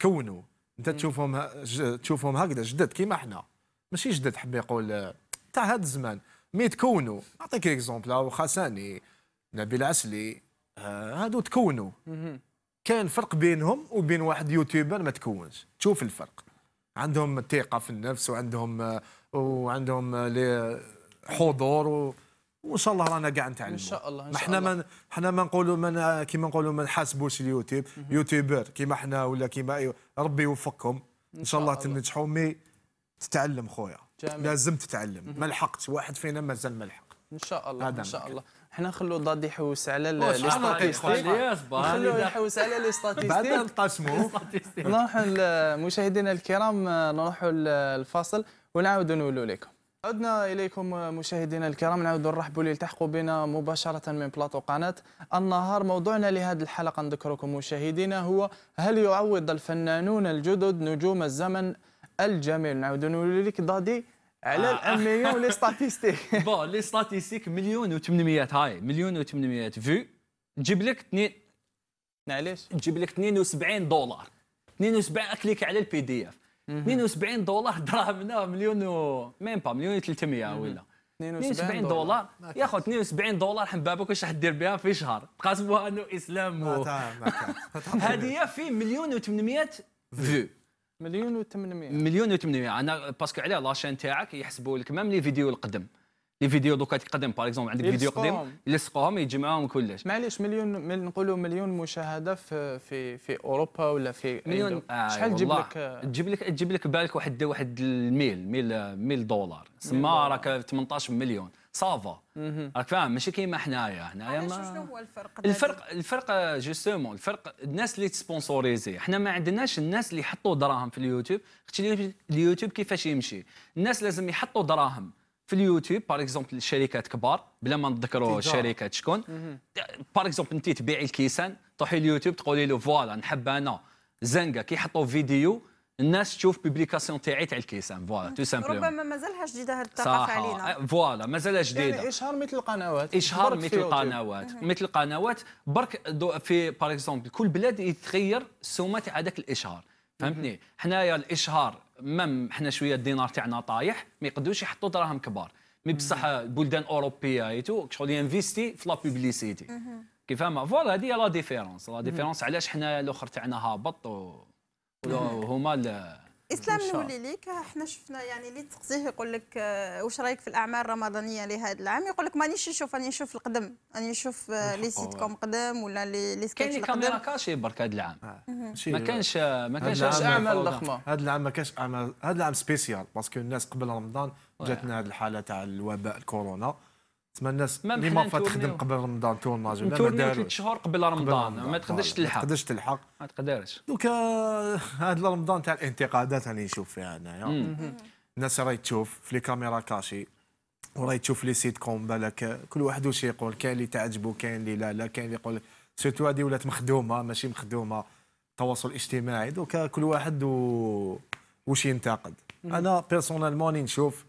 تكونوا انت تشوفهم تشوفهم هكذا جدد كيما حنا ماشي جدد حبي يقول تاع هذا الزمان مي تكونوا نعطيك اكزومبل او خساني نبيل عسلي آه، هادو تكونوا كان فرق بينهم وبين واحد يوتيوبر ما تكونش تشوف الفرق عندهم ثقة في النفس وعندهم آه، وعندهم آه، حضور وان شاء الله رانا كاع نتعلموا ان شاء الله ما حنا ما حنا ما نقولوا ما كيما نقولوا ما نحاسبوش اليوتيوب يوتيوبر كيما حنا ولا كيما أيوة، ربي يوفقكم ان شاء الله, الله. تنجحوا مي تتعلم خويا لازم تتعلم ما لحقتش واحد فينا مازال ما لحق ان شاء الله ان شاء الله حنا نخلو ضاد يحوس على لي ستاتيستيك يحوس على لي ستاتيستيك بعد نقاسمو نروحوا مشاهدينا الكرام آه، نروحوا للفاصل ونعاودوا نولوا لكم عدنا اليكم آه، مشاهدينا الكرام نعود نرحبوا اللي التحقوا بنا مباشره من بلاطو قناه النهار موضوعنا لهذه الحلقه نذكركم مشاهدينا هو هل يعوض الفنانون الجدد نجوم الزمن الجميل نعود نقول لك ضادي على آه. المليون لي ستاتيستيك بون لي ستاتيستيك مليون و800 هاي مليون و800 فيو تجيب لك اثنين معليش تجيب لك 72 دولار 72 اكليك على البي دي اف 72 دولار دراهمنا مليون و ميم با مليون و300 ولا 72 دولار يا خو 72 دولار حبابك واش راح دير بها في شهر تقاسموها انه اسلام هذه في مليون و800 فيو مليون و800 مليون و800 انا باسكو عليه لاشين تاعك يحسبوا لك ميم لي فيديو القدم لي فيديو دوكا تقدم باغ اكزومبل عندك فيديو قديم يلصقوهم يجمعوهم كلش معليش مليون مل نقولوا مليون مشاهده في في في اوروبا ولا في مليون آه شحال تجيب لك تجيب لك تجيب لك بالك واحد واحد الميل ميل ميل دولار سما راك 18 مليون صافا راك فاهم ماشي كيما حنايا حنايا ما شنو هو الفرق الفرق الفرق جوستومون الفرق الناس اللي تسبونسوريزي حنا ما عندناش الناس اللي يحطوا دراهم في اليوتيوب خاطر اليوتيوب كيفاش يمشي الناس لازم يحطوا دراهم في اليوتيوب باغ اكزومبل الشركات كبار بلا ما نذكروا الشركات شكون باغ اكزومبل انت تبيعي الكيسان تروحي اليوتيوب تقولي له فوالا نحب انا زنقه كيحطوا فيديو الناس تشوف بيبليكاسيون تاعي تاع الكيسان فوالا تو سامبل ربما مازالها جديده الثقافه علينا فوالا مازالها يعني جديده يعني اشهار مثل القنوات اشهار مثل القنوات مثل القنوات برك في باغ اكزومبل كل بلاد يتغير السومه تاع هذاك الاشهار فهمتني حنايا الاشهار مام حنا شويه الدينار تاعنا طايح ما يقدروش يحطوا دراهم كبار مي بصح البلدان الاوروبيه ايتو شغل ينفيستي في لا بيبليسيتي كيفاه فوالا هذه هي لا ديفيرونس لا ديفيرونس علاش حنا الاخر تاعنا هابط و... هما اسلام نولي ليك احنا شفنا يعني اللي تقصيه يقول لك آه، واش رايك في الاعمال الرمضانيه لهذا العام يقول لك مانيش نشوف راني نشوف القدم راني نشوف آه، لي سيت كوم قدم ولا لي لي سكيتش كاين كاميرا كاشي برك هذا العام آه. ما كانش ما كانش اعمال ضخمه هذا العام ما كانش اعمال هذا العام سبيسيال باسكو الناس قبل رمضان جاتنا هذه الحاله تاع الوباء الكورونا تسمى الناس اللي ما تخدم قبل رمضان تورناج ولا ما ثلاث شهور قبل رمضان ما تقدرش تلحق ما تقدرش تلحق ما تقدرش دوكا آه، هذا رمضان تاع الانتقادات راني نشوف فيها انايا الناس راهي تشوف في لي كاميرا كاشي وراهي تشوف لي سيت كوم بالك آه، كل واحد واش يقول كاين اللي تعجبو كاين اللي لا لا كاين اللي يقول سيرتو هذه ولات مخدومه ماشي مخدومه التواصل الاجتماعي دوكا آه، كل واحد و... واش ينتقد انا بيرسونالمون نشوف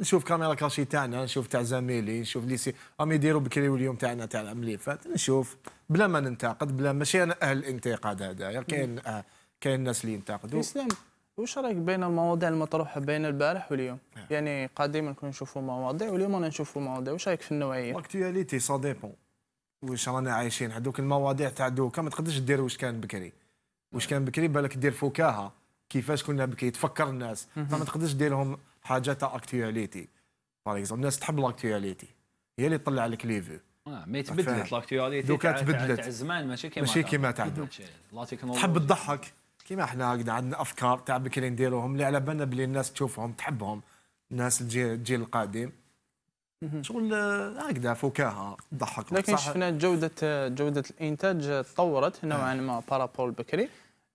نشوف كاميرا كاشي تاعنا نشوف تاع زميلي نشوف سي راهم يديروا بكري واليوم تاعنا تاع العام اللي فات نشوف بلا ما ننتقد بلا ماشي انا اهل الانتقاد هذايا كاين أه كاين الناس اللي ينتقدوا اسلام واش رايك بين المواضيع المطروحه بين البارح واليوم؟ آه. يعني, يعني قديما كنا نشوفوا مواضيع واليوم انا نشوفوا مواضيع، واش رايك في النوعيه؟ اكتواليتي سا ديبون واش رانا عايشين هذوك المواضيع تاع دوكا ما تقدرش دير واش كان بكري واش آه. كان بكري بالك دير فكاهه كيفاش كنا بكري تفكر الناس فما تقدرش ديرهم تاع اكتواليتي باغ اكزومبل الناس تحب الاكتواليتي هي اللي تطلع لك ليفو اه مي تبدلت الاكتواليتي دوكا تبدلت تاع زمان ماشي كيما ماشي كيما تاع تحب تضحك كيما احنا هكذا عندنا افكار تاع بكري نديروهم اللي على بالنا بلي الناس تشوفهم تحبهم الناس الجيل القادم شغل هكذا فكاهه تضحك لكن شفنا جوده جوده الانتاج تطورت نوعا ما بارابول بكري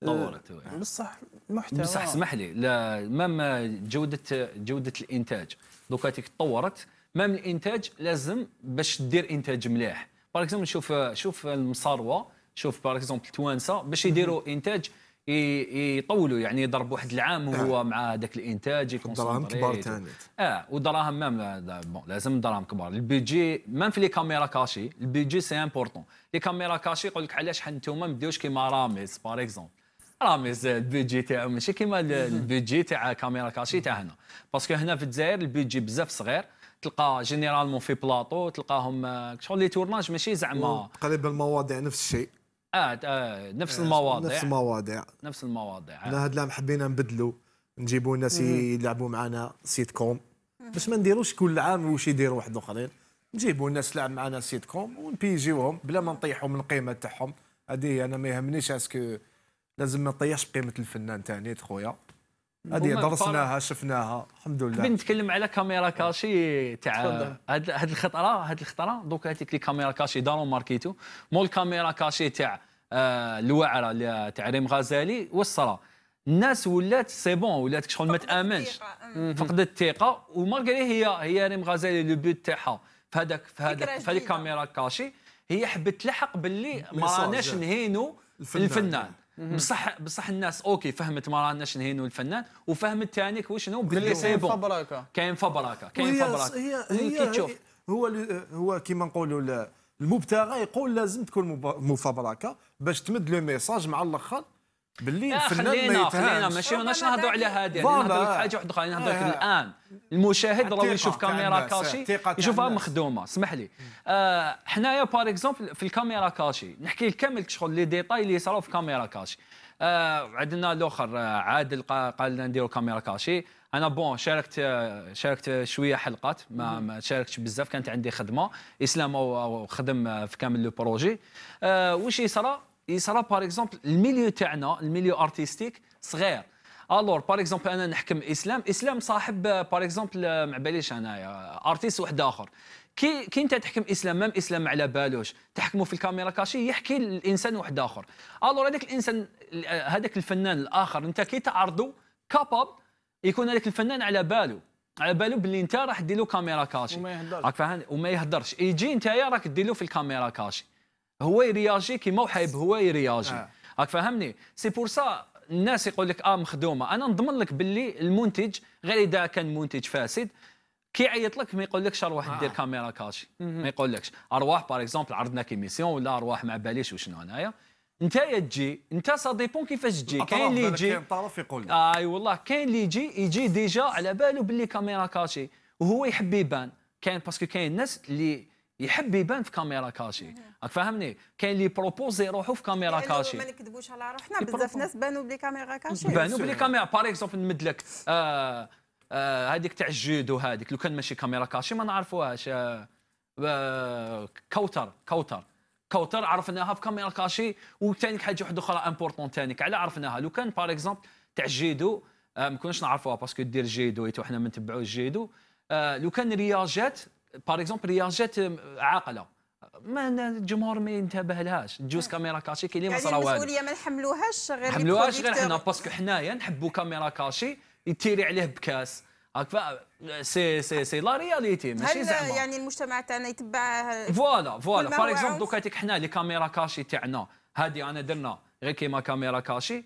طورت بصح آه، يعني. المحتوى بصح اسمح لي لا مام جوده جوده الانتاج دوكا تطورت مام الانتاج لازم باش دير انتاج مليح باغ اكزومبل شوف شوف المصاروه شوف باغ اكزومبل التوانسه باش يديروا انتاج يطولوا يعني يضرب واحد العام وهو آه. مع هذاك الانتاج دراهم كبار ثاني اه ودراهم مام بون لازم دراهم كبار البيجي مام في لي كاميرا كاشي البيجي سي امبورتون لي كاميرا كاشي يقول لك علاش حنا نتوما ما نبداوش كيما رامز باغ اكزومبل رامز البيجي تاعو ماشي كيما البيجي تاع كاميرا كاشي تاع هنا باسكو هنا في الجزائر البيجي بزاف صغير تلقى جينيرالمون في بلاطو تلقاهم آه، شغل لي تورناج ماشي زعما تقريبا المواضيع نفس الشيء آه, آه نفس آه، المواضيع نفس المواضيع نفس المواضيع انا هاد العام حبينا نبدلو نجيبوا ناس يلعبوا معنا سيت كوم باش ما نديروش كل عام واش يديروا واحد اخرين نجيبوا ناس تلعب معنا سيت كوم ونبيجيوهم بلا ما نطيحوا من القيمه تاعهم هذه انا ما يهمنيش اسكو لازم ما نطيحش بقيمه الفنان تاعني خويا هذه درسناها شفناها الحمد لله قبل نتكلم على كاميرا كاشي تاع هاد الخطره هاد الخطره دوك هذيك لي كاميرا كاشي دارو ماركيتو مول الكاميرا كاشي تاع آه الوعره تاع ريم غزالي وصرا الناس ولات سي بون ولات شغل ما تامنش فقدت الثقه ومارغري هي هي ريم غزالي لو بوت تاعها في هذاك في هذاك في هذيك كاميرا كاشي هي حبت تلحق باللي ما راناش نهينو الفنان بصح بصح الناس اوكي فهمت مرانا شنو هي الفنان وفهمت ثاني وشنو باللي كاين فبراكه كاين فبراكه كاين فبراكه هي إيه، هي تشوف هو هو كيما نقولوا المبتغى يقول لازم تكون مفبركه باش تمد لو ميساج مع الاخر باللي آه، خلينا ما يتهانش خلينا ماشي ماناش نهضروا على هذه يعني نهضروا على حاجه واحده اخرى نهضروا آه الان المشاهد راه يشوف كاميرا كاشي يشوفها مخدومه اسمح لي آه حنايا بار اكزومبل في الكاميرا كاشي نحكي لك كامل شغل لي ديتاي اللي صراو في كاميرا كاشي آه عندنا الاخر آه، عادل قال نديروا كاميرا كاشي انا بون شاركت آه، شاركت شويه حلقات ما, ما شاركتش بزاف كانت عندي خدمه اسلام خدم في كامل لو بروجي آه واش يصرى يصرى باغ اكزومبل الميليو تاعنا الميليو ارتستيك صغير الور باغ اكزومبل انا نحكم اسلام اسلام صاحب باغ اكزومبل ما باليش انايا ارتيست واحد اخر كي كي انت تحكم اسلام مام اسلام على بالوش تحكمه في الكاميرا كاشي يحكي الانسان واحد اخر الور هذاك الانسان هذاك الفنان الاخر انت كي تعرضه كاباب يكون هذاك الفنان على باله على بالو باللي انت راح دير له كاميرا كاشي وما يهدرش وما يهدرش يجي انت راك دير له في الكاميرا كاشي هو يرياجي كيما وحايب هو يرياجي آه. فهمني سي بور سا الناس يقول لك اه مخدومه انا نضمن لك باللي المنتج غير اذا كان منتج فاسد كيعيط لك ما لكش اروح آه. دير كاميرا كاشي ما يقول لكش ارواح باغ اكزومبل عرضنا كيميسيون ولا ارواح ما باليش وشنو هنايا انت يا تجي انت سا ديبون كيفاش تجي كاين اللي يجي كاين طرف يقول اي آه والله كاين اللي يجي يجي ديجا على باله باللي كاميرا كاشي وهو يحب يبان كاين باسكو كاين ناس اللي يحب يبان في كاميرا كاشي راك فاهمني كاين اللي بروبوزي روحو في كاميرا كاشي ما نكذبوش على روحنا بزاف ناس بانوا بلي كاميرا كاشي بانوا بلي كاميرا باغ اكزومبل نمد لك آه آه هذيك تاع الجود هذيك لو كان ماشي كاميرا كاشي ما نعرفوهاش آه كوثر آه، كوتر كوتر كوتر عرفناها في كاميرا كاشي وثاني حاجه واحده اخرى امبورطون ثاني على عرفناها لو كان باغ اكزومبل تاع الجيدو آه ما كناش نعرفوها باسكو دير جيدو حنا ما نتبعوش جيدو آه لو كان رياجات باغ اكزومبل هي جات عاقله ما الجمهور ما ينتبه لهاش تجوز نعم. كاميرا كاشي كاين اللي ما يعني صرا والو المسؤوليه ما نحملوهاش غير نحملوهاش غير حنا باسكو حنايا نحبوا كاميرا كاشي يتيري عليه بكاس هكا سي سي سي لا رياليتي ماشي زعما يعني المجتمع تاعنا يتبع فوالا فوالا باغ اكزومبل دوكا هذيك حنا لي كاميرا كاشي تاعنا هادي انا درنا غير كيما كاميرا كاشي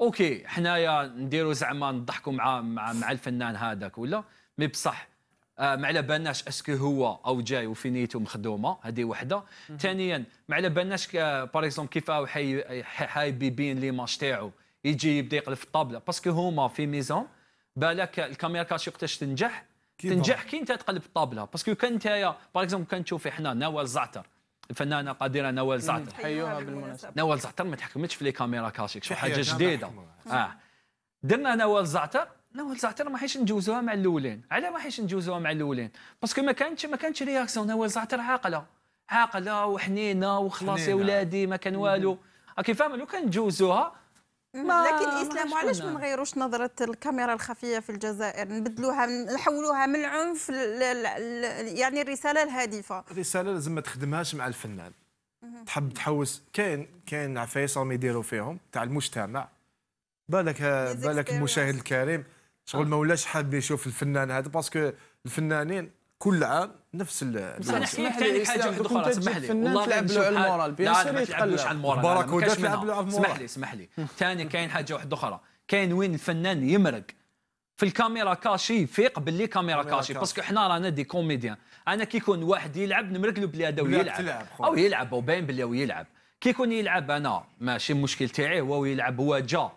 اوكي حنايا نديرو زعما نضحكوا مع مع, مع الفنان هذاك ولا مي بصح آه، ما على بالناش اسكو هو او جاي وفي مخدومه هذه وحده ثانيا ما على بالناش باغ اكزومبل كيف حي حايب بيبين لي ماتش تاعو يجي يبدا يقلب في الطابله باسكو هما في ميزون بالك الكاميرا كاش وقتاش تنجح تنجح كي انت تقلب الطابله باسكو كان نتايا باغ اكزومبل كان تشوفي حنا نوال زعتر الفنانه قديره نوال زعتر حيوها بالمناسبه نوال زعتر ما تحكمتش في لي كاميرا كاشيك شي حاجه جديده اه درنا نوال زعتر لا زعتر ما حيش نجوزوها مع الاولين علاه ما حيش نجوزوها مع الاولين باسكو ما كانتش ما كانتش رياكسيون هو الزعتر عاقله عاقله وحنينه وخلاص يا ولادي ما كان والو راكي فاهمه لو كان نجوزوها ما لكن الاسلام علاش ما نغيروش نظره الكاميرا الخفيه في الجزائر نبدلوها نحولوها من العنف يعني الرساله الهادفه الرساله لازم ما تخدمهاش مع الفنان تحب تحوس كاين كاين عفايس راهم يديروا فيهم تاع المجتمع بالك بالك المشاهد الكريم شغل آه. ما ولاش حاب يشوف الفنان هذا باسكو الفنانين كل عام نفس انا اسمح لي حاجه واحده اخرى اسمح لي والله تلعب له على المورال لا ما تلعبلوش على المورال تلعب له على المورال اسمح لي اسمح لي ثاني كاين حاجه واحده اخرى كاين وين الفنان يمرق في الكاميرا كاشي فيق باللي كاميرا كاشي باسكو حنا رانا دي كوميديان انا كي يكون واحد يلعب نمرق له بلي هذا ويلعب او يلعب وباين باين بلي هو يلعب كي يكون يلعب انا ماشي مشكل تاعي هو يلعب هو جا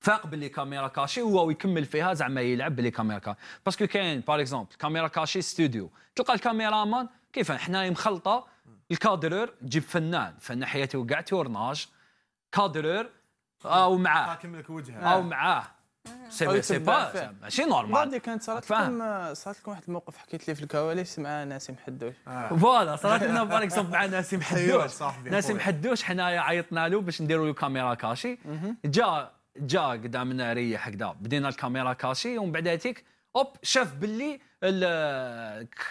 فاق باللي كاميرا كاشي هو يكمل فيها زعما يلعب باللي كاميرا كاشي باسكو كاين باغ اكزومبل كاميرا كاشي ستوديو تلقى الكاميرا مان كيف حنايا مخلطه الكادرور تجيب فنان فنان حياته كاع تورناج كادرور او معاه حاكم وجهه او آه. معاه آه. سي سي با ماشي نورمال هذه كانت صارت لكم آه، صارت لكم واحد الموقف حكيت لي في الكواليس مع ناسي محدوش فوالا صارت لنا باغ اكزومبل مع ناسي أيوة، محدوش ناسي محدوش حنايا عيطنا له باش نديروا له كاميرا كاشي جا جا قدامنا ريح هكذا بدينا الكاميرا كاشي ومن بعد هاتيك اوب شاف باللي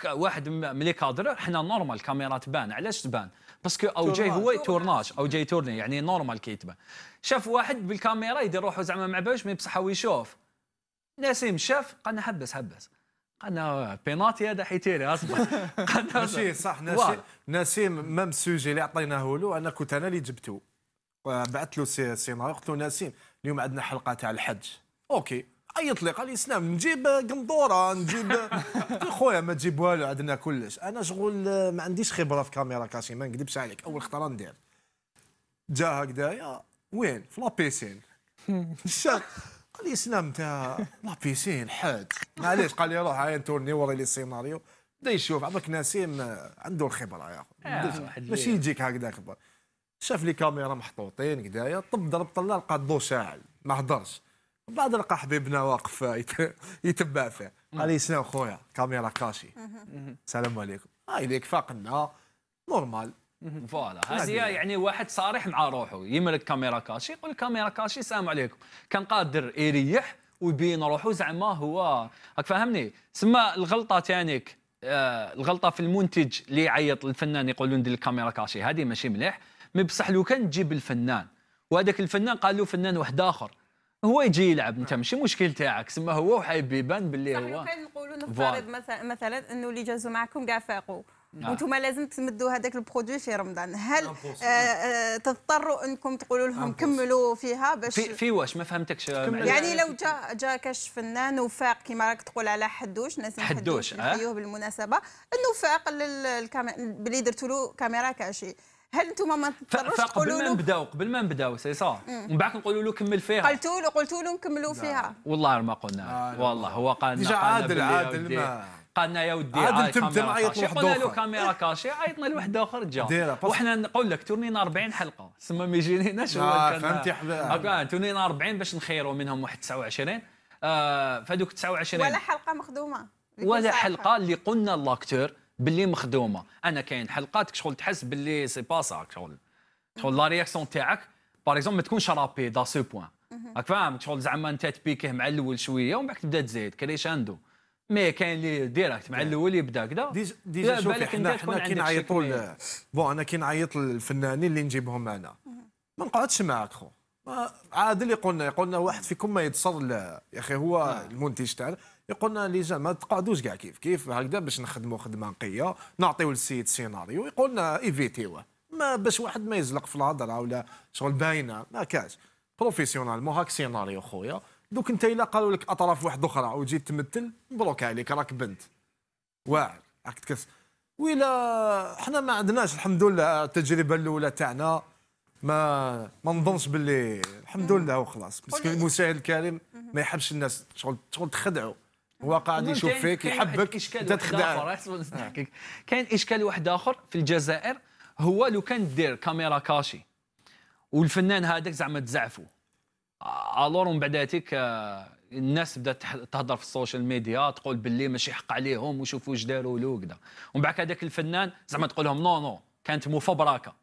واحد ملي كادر حنا نورمال الكاميرا تبان علاش تبان باسكو او جاي هو تورناش او جاي تورني يعني نورمال كي تبان شاف واحد بالكاميرا يدير روحه زعما مع باش مي بصح هو يشوف نسيم شاف قالنا حبس حبس قالنا بيناتي هذا حيتيري اصبر قالنا ماشي صح نسيم نسيم ميم سوجي اللي عطيناه له انا كنت انا اللي جبته بعثت له سيناريو قلت له نسيم اليوم عندنا حلقه تاع الحج اوكي عيط لي قال لي نجيب قندوره نجيب خويا ما تجيب والو عندنا كلش انا شغل ما عنديش خبره في كاميرا كاشي ما نكذبش عليك اول خطره ندير جا هكذايا وين في لابيسين الشاب قال لي اسلام انت لابيسين حاج معليش قال لي روح هاي تورني وري لي السيناريو بدا يشوف عمرك نسيم عنده الخبره يا اخو آه، ماشي يجيك هكذا خبره شاف لي كاميرا محطوطين كدايا طب ضرب طلع لقى الضو شاعل ما هضرش من بعد لقى حبيبنا واقف يتبع فيه قال لي سلام خويا كاميرا كاشي السلام عليكم هاي ليك فاقنا نورمال فوالا هذه يعني واحد صريح مع روحه يملك كاميرا كاشي يقول كاميرا كاشي السلام عليكم كان قادر يريح ويبين روحه زعما هو راك فاهمني سما الغلطه تانيك آه الغلطه في المنتج اللي يعيط للفنان يقول له ندير الكاميرا كاشي هذه ماشي مليح مي بصح لو كان تجيب الفنان وهذاك الفنان قال له فنان واحد اخر هو يجي يلعب انت ماشي مشكل تاعك سما هو وحايب يبان باللي هو كان نقولوا نفترض مثلا انه اللي جازوا معكم كاع فاقوا نعم. وانتم لازم تمدوا هذاك البرودوي في رمضان هل آه آه تضطروا انكم تقولوا لهم كملوا فيها باش في, في واش ما فهمتكش آه، يعني لو جا جا كاش فنان وفاق كما راك تقول على حدوش ناس حدوش حدوش. أه؟ بالمناسبه انه فاق للكاميرا بلي درتوا له كاميرا كاشي هل انتم ما تضطروش تقولوا له نبداو قبل ما نبداو سي صا ومن بعد نقولوا له كمل فيها قلتوا له قلتوا له نكملوا فيها والله ما قلنا آه والله هو قال لنا عادل عادل ما قالنا يا ودي عادل تبدا عيط لواحد قلنا له كاميرا كاشي عيطنا لواحد اخر جا وحنا نقول لك تورنينا 40 حلقه سما ما يجيناش آه فهمتي حبيبي تورنينا 40 باش نخيروا منهم واحد 29 آه فهذوك 29 ولا حلقه مخدومه ولا حلقه اللي قلنا لاكتور باللي مخدومه انا كاين حلقاتك شغل تحس باللي سي با سا شغل شغل لا رياكسيون تاعك باغ اكزومبل ما تكونش رابي دا سو بوان راك فاهم شغل زعما انت تبيكيه مع الاول شويه ومن بعد تبدا تزيد كريشاندو مي كاين اللي ديريكت مع الاول يبدا كذا ديجا شوفي حنا حنا كي نعيطوا بون انا كي نعيط للفنانين اللي نجيبهم معنا ما نقعدش معاك خو عادل يقولنا يقولنا واحد فيكم ما يتصل يا اخي هو نعم. المنتج تاعنا يقولنا لي جا ما تقعدوش كاع كيف كيف هكذا باش نخدموا خدمه نقيه نعطيو للسيد سيناريو يقولنا ايفيتيوه ما باش واحد ما يزلق في الهضره ولا شغل باينه ما كاش بروفيسيونال مو هاك سيناريو خويا دوك انت الا قالوا لك اطراف واحد اخرى وتجي تمثل مبروك عليك راك بنت واعر راك تكس ولا حنا ما عندناش الحمد لله التجربه الاولى تاعنا ما ما نظنش باللي الحمد لله وخلاص باسكو المساعد الكريم ما يحبش الناس شغل شغل تخدعوا هو قاعد يشوف فيك يحبك انت تخدع آه. كاين اشكال واحد اخر في الجزائر هو لو كان دير كاميرا كاشي والفنان هذاك زعما تزعفو آه، الور من بعد هذيك آه، الناس بدات تهضر في السوشيال ميديا تقول باللي ماشي حق عليهم وشوفوا واش داروا له وكذا ومن بعد هذاك الفنان زعما تقول لهم نو نو كانت مفبركه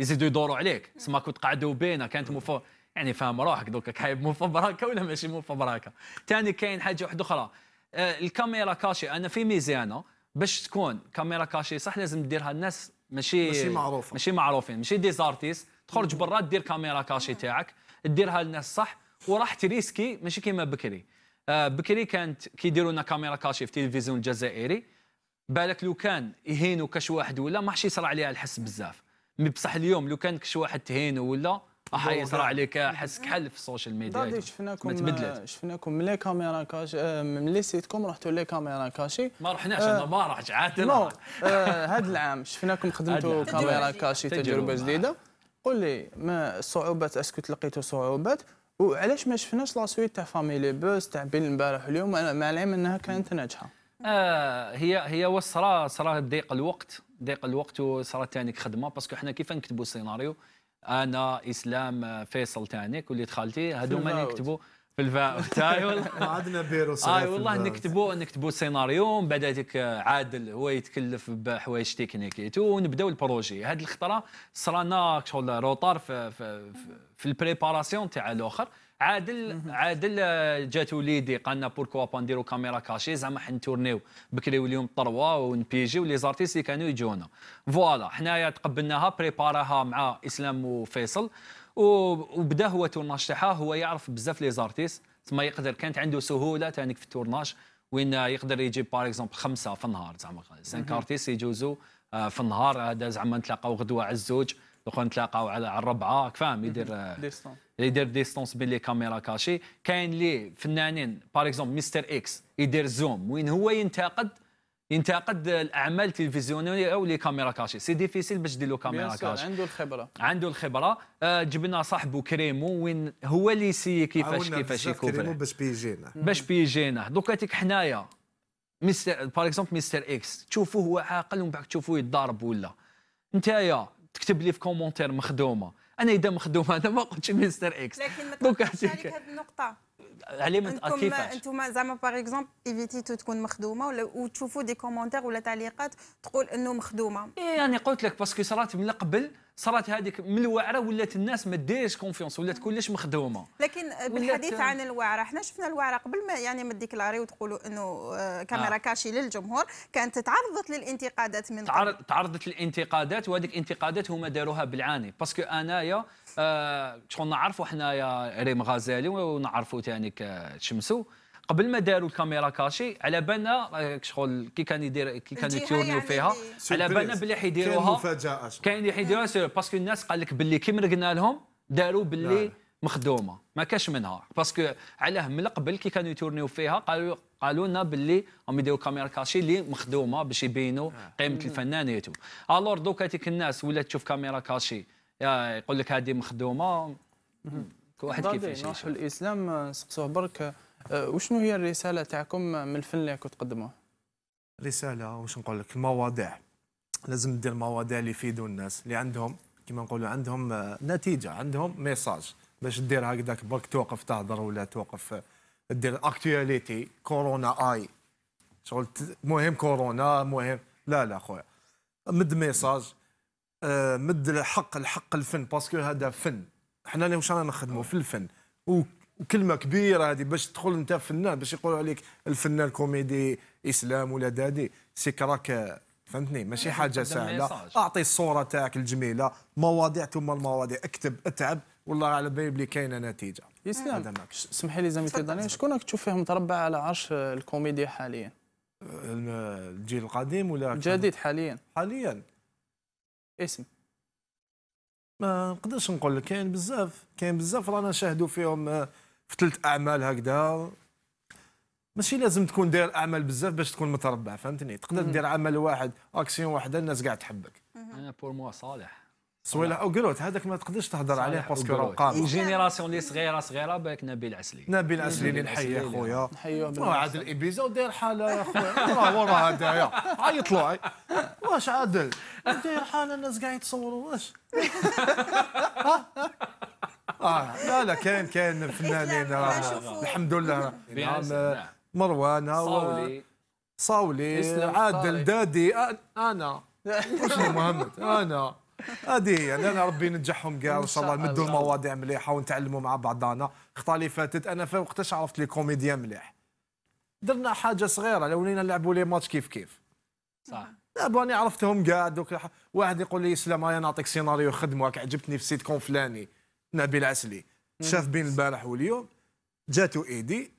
يزيدوا يدوروا عليك سما كنت قاعدوا بينا كانت مف يعني فاهم روحك دوكا كايب مفبركه ولا ماشي مفبركه ثاني كاين حاجه واحده اخرى آه، الكاميرا كاشي انا في ميزانه باش تكون كاميرا كاشي صح لازم ديرها الناس ماشي ماشي معروفه ماشي معروفين ماشي دي تخرج برا دير كاميرا كاشي تاعك ديرها للناس صح وراح تريسكي ماشي كيما بكري آه بكري كانت كيديروا لنا كاميرا كاشي في التلفزيون الجزائري بالك لو كان يهينوا كاش واحد ولا ما حش يصرى عليها الحس بزاف مي بصح اليوم لو كان كاش واحد تهينوا ولا احي صرا عليك حس إيه. كحل في السوشيال ميديا دادي شفناكم آه، شفناكم ملي كاميرا كاش آه، ملي سيتكم رحتوا لي كاميرا كاشي ما رحناش انا آه، ما رحت عاد نو هذا العام شفناكم خدمتوا كاميرا كاشي تجربه جديده قول لي ما الصعوبات اسكو تلقيتوا صعوبات وعلاش ما شفناش لاسويت تاع فاميلي بوز تاع بين البارح واليوم مع العلم انها كانت ناجحه آه هي هي وصرا صرا ضيق الوقت ضيق الوقت وصرا ثاني خدمه باسكو حنا كيف نكتبوا السيناريو انا اسلام آه، فيصل تاني اللي خالتي هذوما اللي كتبوا في الفاء تاي آه، والله عادنا بيرو اي والله نكتبوا نكتبوا سيناريو بعد هذيك آه، عادل هو يتكلف بحوايج تكنيكيت ونبداو البروجي هاد الخطره صرانا شغل روطار في, في, في البريباراسيون تاع الاخر عادل عادل آه، جات وليدي قالنا بوركوا با نديرو كاميرا كاشي زعما حنتورنيو بكري اليوم طروا ونبيجي ولي زارتيست اللي كانوا يجونا فوالا حنايا تقبلناها بريباراها مع اسلام وفيصل وبدا هو تورناج تاعها هو يعرف بزاف لي زارتيس تما يقدر كانت عنده سهوله تانيك في التورناج وين يقدر يجيب باغ اكزومبل خمسه في النهار زعما سان ارتيست يجوزوا آه، في النهار هذا زعما نتلاقاو غدوه على الزوج دوكا نتلاقاو على الربعه فاهم يدير ديستونس آه، يدير ديستونس بين لي كاميرا كاشي كاين لي فنانين باغ اكزومبل مستر اكس يدير زوم وين هو ينتقد ينتقد الاعمال التلفزيونيه او لي كاميرا كاشي سي ديفيسيل باش دير له كاميرا كاشي عنده الخبره عنده الخبره آه، جبنا صاحبه كريمو وين هو اللي سي كيفاش كيفاش يكون كريمو باش بيجينا باش بيجينا دوكا تيك حنايا مستر باغ اكزومبل مستر اكس تشوفوه هو عاقل ومن بعد تشوفوه يتضارب ولا نتايا تكتب لي في كومونتير مخدومه انا اذا مخدومه انا ما قلتش مستر اكس لكن ما تقدرش عليك هذه النقطه علامه كيفاش انتم زعما باغ اكزومبل ايفيتيتو تكون مخدومه ولا وتشوفوا دي كومونتير ولا تعليقات تقول انه مخدومه اي يعني قلت لك باسكو صرات من قبل صارت هذيك من الوعره ولات الناس ما دايرش كونفيونس ولات كلش مخدومه لكن بالحديث آه عن الوعره حنا شفنا الوعره قبل ما يعني ما ديكلاري وتقولوا انه آه، كاميرا آه. كاشي للجمهور كانت تعرضت للانتقادات من تعرض تعرضت للانتقادات وهذيك الانتقادات هما داروها بالعاني باسكو انايا آه شكون نعرفوا حنايا ريم غزالي ونعرفوا ثاني شمسو قبل ما داروا الكاميرا كاشي على بالنا آه، شغل كي كان يدير كي كانوا يتورنيو يعني فيها على بالنا باللي حيديروها كاين اللي حيديروها باسكو الناس قال لك باللي كي مرقنا لهم داروا باللي نعم. مخدومه ما كاش منها باسكو علاه من قبل كي كانوا يتورنيو فيها قالوا قالوا لنا باللي هم يديروا كاميرا كاشي اللي مخدومه باش يبينوا نعم. قيمه الفنان يتو الور دوك هذيك الناس ولا تشوف كاميرا كاشي يقول لك هذه مخدومه واحد كيفاش الاسلام آه، سقسوه برك آه، أه، وشنو هي الرساله تاعكم من الفن اللي راكم تقدموه رساله واش نقول لك المواضيع لازم دير مواضيع اللي يفيدوا الناس اللي عندهم كما نقولوا عندهم أه، نتيجه عندهم ميساج باش دير هكذاك برك توقف تهضر ولا توقف أه، دير اكتواليتي كورونا اي شغل مهم كورونا مهم لا لا خويا مد ميساج مد الحق الحق الفن باسكو هذا فن حنا اللي واش رانا نخدموا في الفن كلمه كبيره هذه باش تدخل انت فنان باش يقولوا عليك الفنان الكوميدي اسلام ولا دادي سيك راك فهمتني ماشي حاجه سهله اعطي الصوره تاعك الجميله مواضيع ثم المواضيع اكتب اتعب والله على بالي بلي كاينه نتيجه اسلام سمحي لي زميلتي دانيال شكون راك تشوف فيه متربع على عرش الكوميديا حاليا الجيل القديم ولا الجديد حاليا حاليا اسم ما نقدرش نقول لك كاين بزاف كاين بزاف رانا نشاهدوا فيهم آه، في ثلاث اعمال هكذا ماشي لازم تكون داير اعمال بزاف باش تكون متربع فهمتني تقدر دير عمل واحد اكسيون واحده الناس كاع تحبك انا بور موا صالح او اوكروت هذاك ما تقدرش تهضر عليه باسكو راه قام جينيراسيون اللي صغيره صغيره بالك نبيل عسلي نبيل عسلي اللي نحيه خويا نحيه عاد ابيزا داير حاله يا خويا راه ورا هذايا عيط له واش عادل داير حاله الناس كاع يتصوروا واش اه لا لا كاين كاين فنانين إيه، آه، الحمد لله نعم،, آه، نعم مروان آه، صاولي صاولي عادل دادي انا مش محمد انا هذه هي يعني انا ربي ينجحهم كاع وان شاء الله نمدوا المواضيع مليحه ونتعلموا مع بعضنا الخطا اللي فاتت انا في وقتاش عرفت لي كوميديا مليح درنا حاجه صغيره لو ولينا نلعبوا لي ماتش كيف كيف صح راني عرفتهم كاع دوك واحد يقول لي سلام انا نعطيك سيناريو خدمه عجبتني في سيت كون فلاني نبيل عسلي شاف بين البارح واليوم جاتو ايدي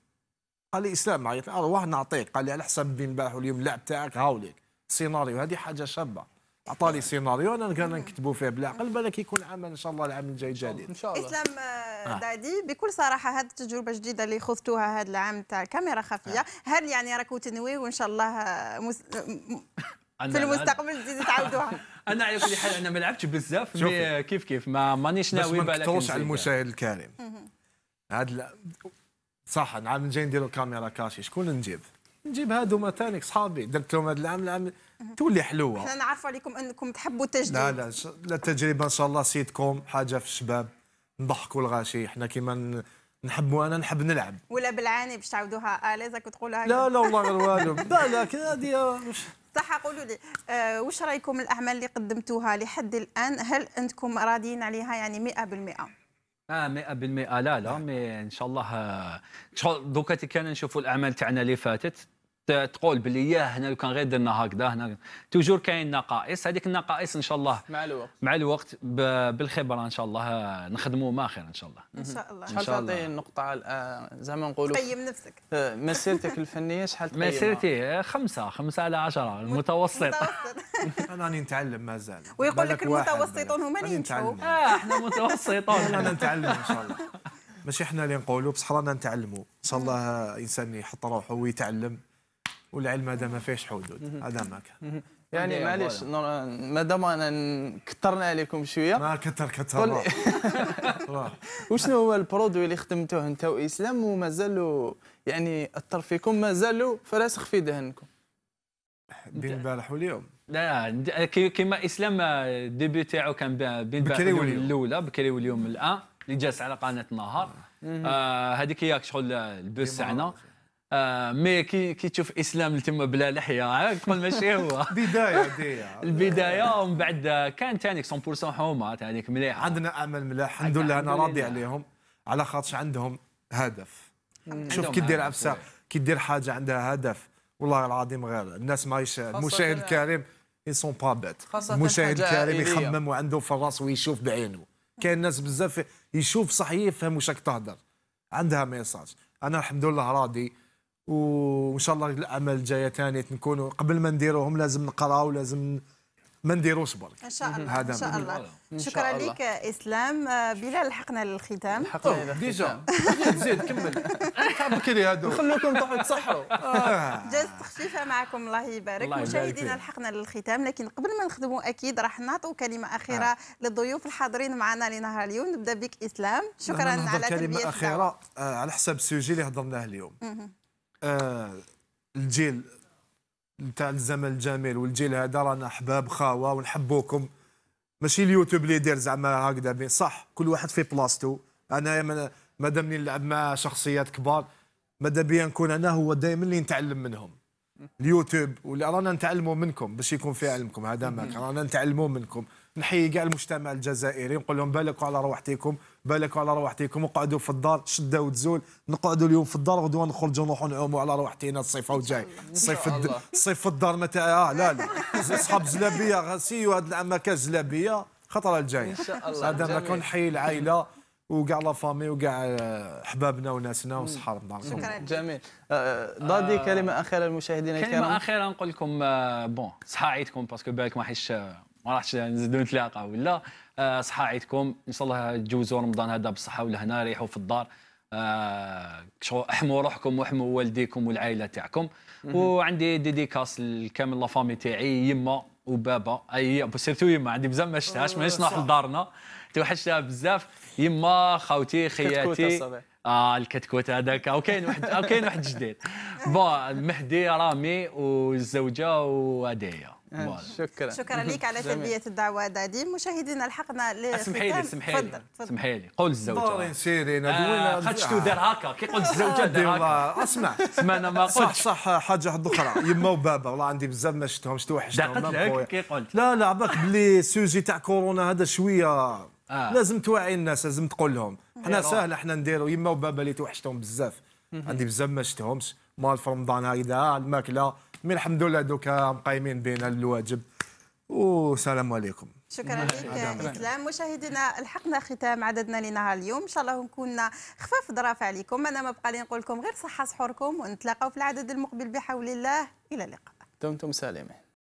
قال لي اسلام عيط ارواح نعطيك قال لي على حساب بين البارح واليوم اللعب تاعك هاوليك سيناريو هذه حاجه شابه عطاني نعم. سيناريو انا كان نكتبوا فيه بالعقل بالك يكون عمل ان شاء الله العام الجاي جديد ان شاء الله اسلام آه، آه. دادي بكل صراحه هذه التجربه الجديده اللي خذتوها هذا العام تاع كاميرا خفيه آه. هل يعني راكو تنويو وان شاء الله في المستقبل تزيد تعاودوها انا على كل حال انا ما لعبتش بزاف كيف كيف ما مانيش ناوي بس ما نكثروش على المشاهد الكريم هاد صح العام الجاي ندير الكاميرا كاشي شكون نجيب؟ نجيب هادو ثاني صحابي درت لهم هذا العام العام تولي حلوه حنا نعرفوا عليكم انكم تحبوا التجديد لا لا التجربه ان شاء الله سيتكم حاجه في الشباب نضحكوا الغاشي حنا كيما نحب وانا نحب نلعب ولا بالعاني باش تعاودوها اليزا آه، كتقولها لا لا والله غير والو كذا هذه آه، صح قولوا لي آه واش رايكم الاعمال اللي قدمتوها لحد الان هل انتم راضيين عليها يعني 100% اه 100% لا لا مي ان شاء الله آه، ان شاء الله دوكا كان نشوفوا الاعمال تاعنا اللي فاتت تقول باللي يا هنا لو كان غير درنا هكذا هنا توجور كاين نقائص هذيك النقائص ان شاء الله مع الوقت مع الوقت بالخبره ان شاء الله آه، نخدموا ما خير ان شاء الله ان شاء الله شحال تعطي النقطه آه، زعما نقولوا قيم طيب نفسك آه، مسيرتك الفنيه شحال تقيم مسيرتي خمسه خمسه على عشرة المتوسط انا راني نتعلم مازال ويقول لك المتوسطون هما اللي نتعلموا اه احنا متوسطون انا نتعلم ان شاء الله ماشي احنا اللي نقولوا بصح رانا نتعلموا ان شاء الله انسان يحط روحه ويتعلم والعلم هذا ما فيهش حدود هذا ما كان يعني معليش مادام انا كثرنا عليكم شويه ما كثر كثر وشنو هو البرودوي اللي خدمتوه انت واسلام ومازالوا يعني اثر فيكم مازالوا فراسخ في ذهنكم بين البارح واليوم لا كيما اسلام الديبي آه، تاعو كان بين البارح واليوم الاولى بكري واليوم الان اللي جالس على قناه النهار آه. آه، هذيك آه هي شغل البوس تاعنا آه مي كي كي تشوف اسلام تما بلا لحيه قبل آه، ماشي هو بدايه بدايه البدايه ومن بعد كان تانيك 100% حومه آه، تانيك مليح عندنا امل ملاح الحمد لله انا راضي عليهم على خاطرش عندهم هدف شوف كي دير عفسه كي دير حاجه عندها هدف والله العظيم غير الناس ماهيش المشاهد الكريم اي سون با بات المشاهد الكريم يخمم وعنده في الراس ويشوف بعينه كاين ناس بزاف يشوف صح يفهم واش راك تهضر عندها ميساج انا الحمد لله راضي وان شاء الله الاعمال الجايه ثاني نكونوا قبل ما نديروهم لازم نقراو لازم ما نديروش برك ان شاء الله هذا ان شاء الله شكرا لك اسلام آه، بلال لحقنا للختام ديجا زيد كمل بكري هادو خلوكم تروحوا تصحوا آه. جاز خفيفه معكم الله يبارك مشاهدينا لحقنا للختام لكن قبل ما نخدموا اكيد راح نعطوا كلمه اخيره آه. للضيوف الحاضرين معنا لنهار اليوم نبدا بك اسلام شكرا على كلمه اخيره آه، على حساب السوجي اللي هضرناه اليوم آه، الجيل نتاع الزمن الجميل والجيل هذا رانا احباب خاوه ونحبوكم ماشي اليوتيوب اللي يدير زعما هكذا صح كل واحد في بلاصتو انا مادام نلعب مع شخصيات كبار ماذا بيا نكون انا هو دائما اللي نتعلم منهم اليوتيوب ولا رانا نتعلموا منكم باش يكون في علمكم هذا ما رانا نتعلموا منكم نحيي كاع المجتمع الجزائري نقول لهم بالكوا على روحتكم بالكوا على روحتكم وقعدوا في الدار شده وتزول نقعدوا اليوم في الدار غدوه نخرجوا نروحوا نعوموا على روحتينا الصيفه وجاي الصيف الصيف في الدار ما تاع آه، لا لا اصحاب زلابيه سيو هذا العام ما زلابيه خطره الجايه ان شاء الله هذا ما كون نحيي العائله وكاع لا فامي وكاع احبابنا آه، وناسنا وصحابنا شكرا جميل آه، ضادي كلمه اخيره للمشاهدين الكرام كلمه اخيره نقول لكم بون صحه عيدكم باسكو بالك ما حيش ما راحش نتلاقى ولا آه، صحه عيدكم ان شاء الله تجوزوا رمضان هذا بالصحه والهنا ريحوا في الدار آه، احموا روحكم واحموا والديكم والعائله تاعكم وعندي ديديكاس لكامل لا فامي تاعي يما وبابا اي سيرتو يما عندي بزاف ما شفتهاش مانيش نروح لدارنا توحشتها بزاف يما خوتي خياتي اه الكتكوت هذاك او كاين واحد او كاين واحد جديد بون مهدي رامي والزوجه وهدايا آه، شكرا شكرا لك على تلبيه الدعوه دادي مشاهدينا الحقنا سمحي لي سمحي لي اسمحي لي قول الزوجه والله سيري ندوينا خاطش تو دار هكا كي قلت الزوجه دار هكا اسمع اسمع انا ما قلتش صح صح حاجه واحده اخرى يما وبابا والله عندي بزاف ما شفتهمش توحشتهم كي قلت لا لا عباك بلي سوجي تاع كورونا هذا شويه آه. لازم توعي الناس لازم تقول لهم حنا ساهل حنا نديروا يما وبابا اللي توحشتهم بزاف عندي بزاف ما شفتهمش مال في رمضان هكذا الماكله مي الحمد لله دوكا مقيمين بين الواجب وسلام عليكم شكرا لك اسلام مشاهدينا لحقنا ختام عددنا لنهار اليوم ان شاء الله نكون خفاف ظراف عليكم انا ما بقى لي نقول لكم غير صحه سحوركم ونتلاقاو في العدد المقبل بحول الله الى اللقاء دمتم سالمين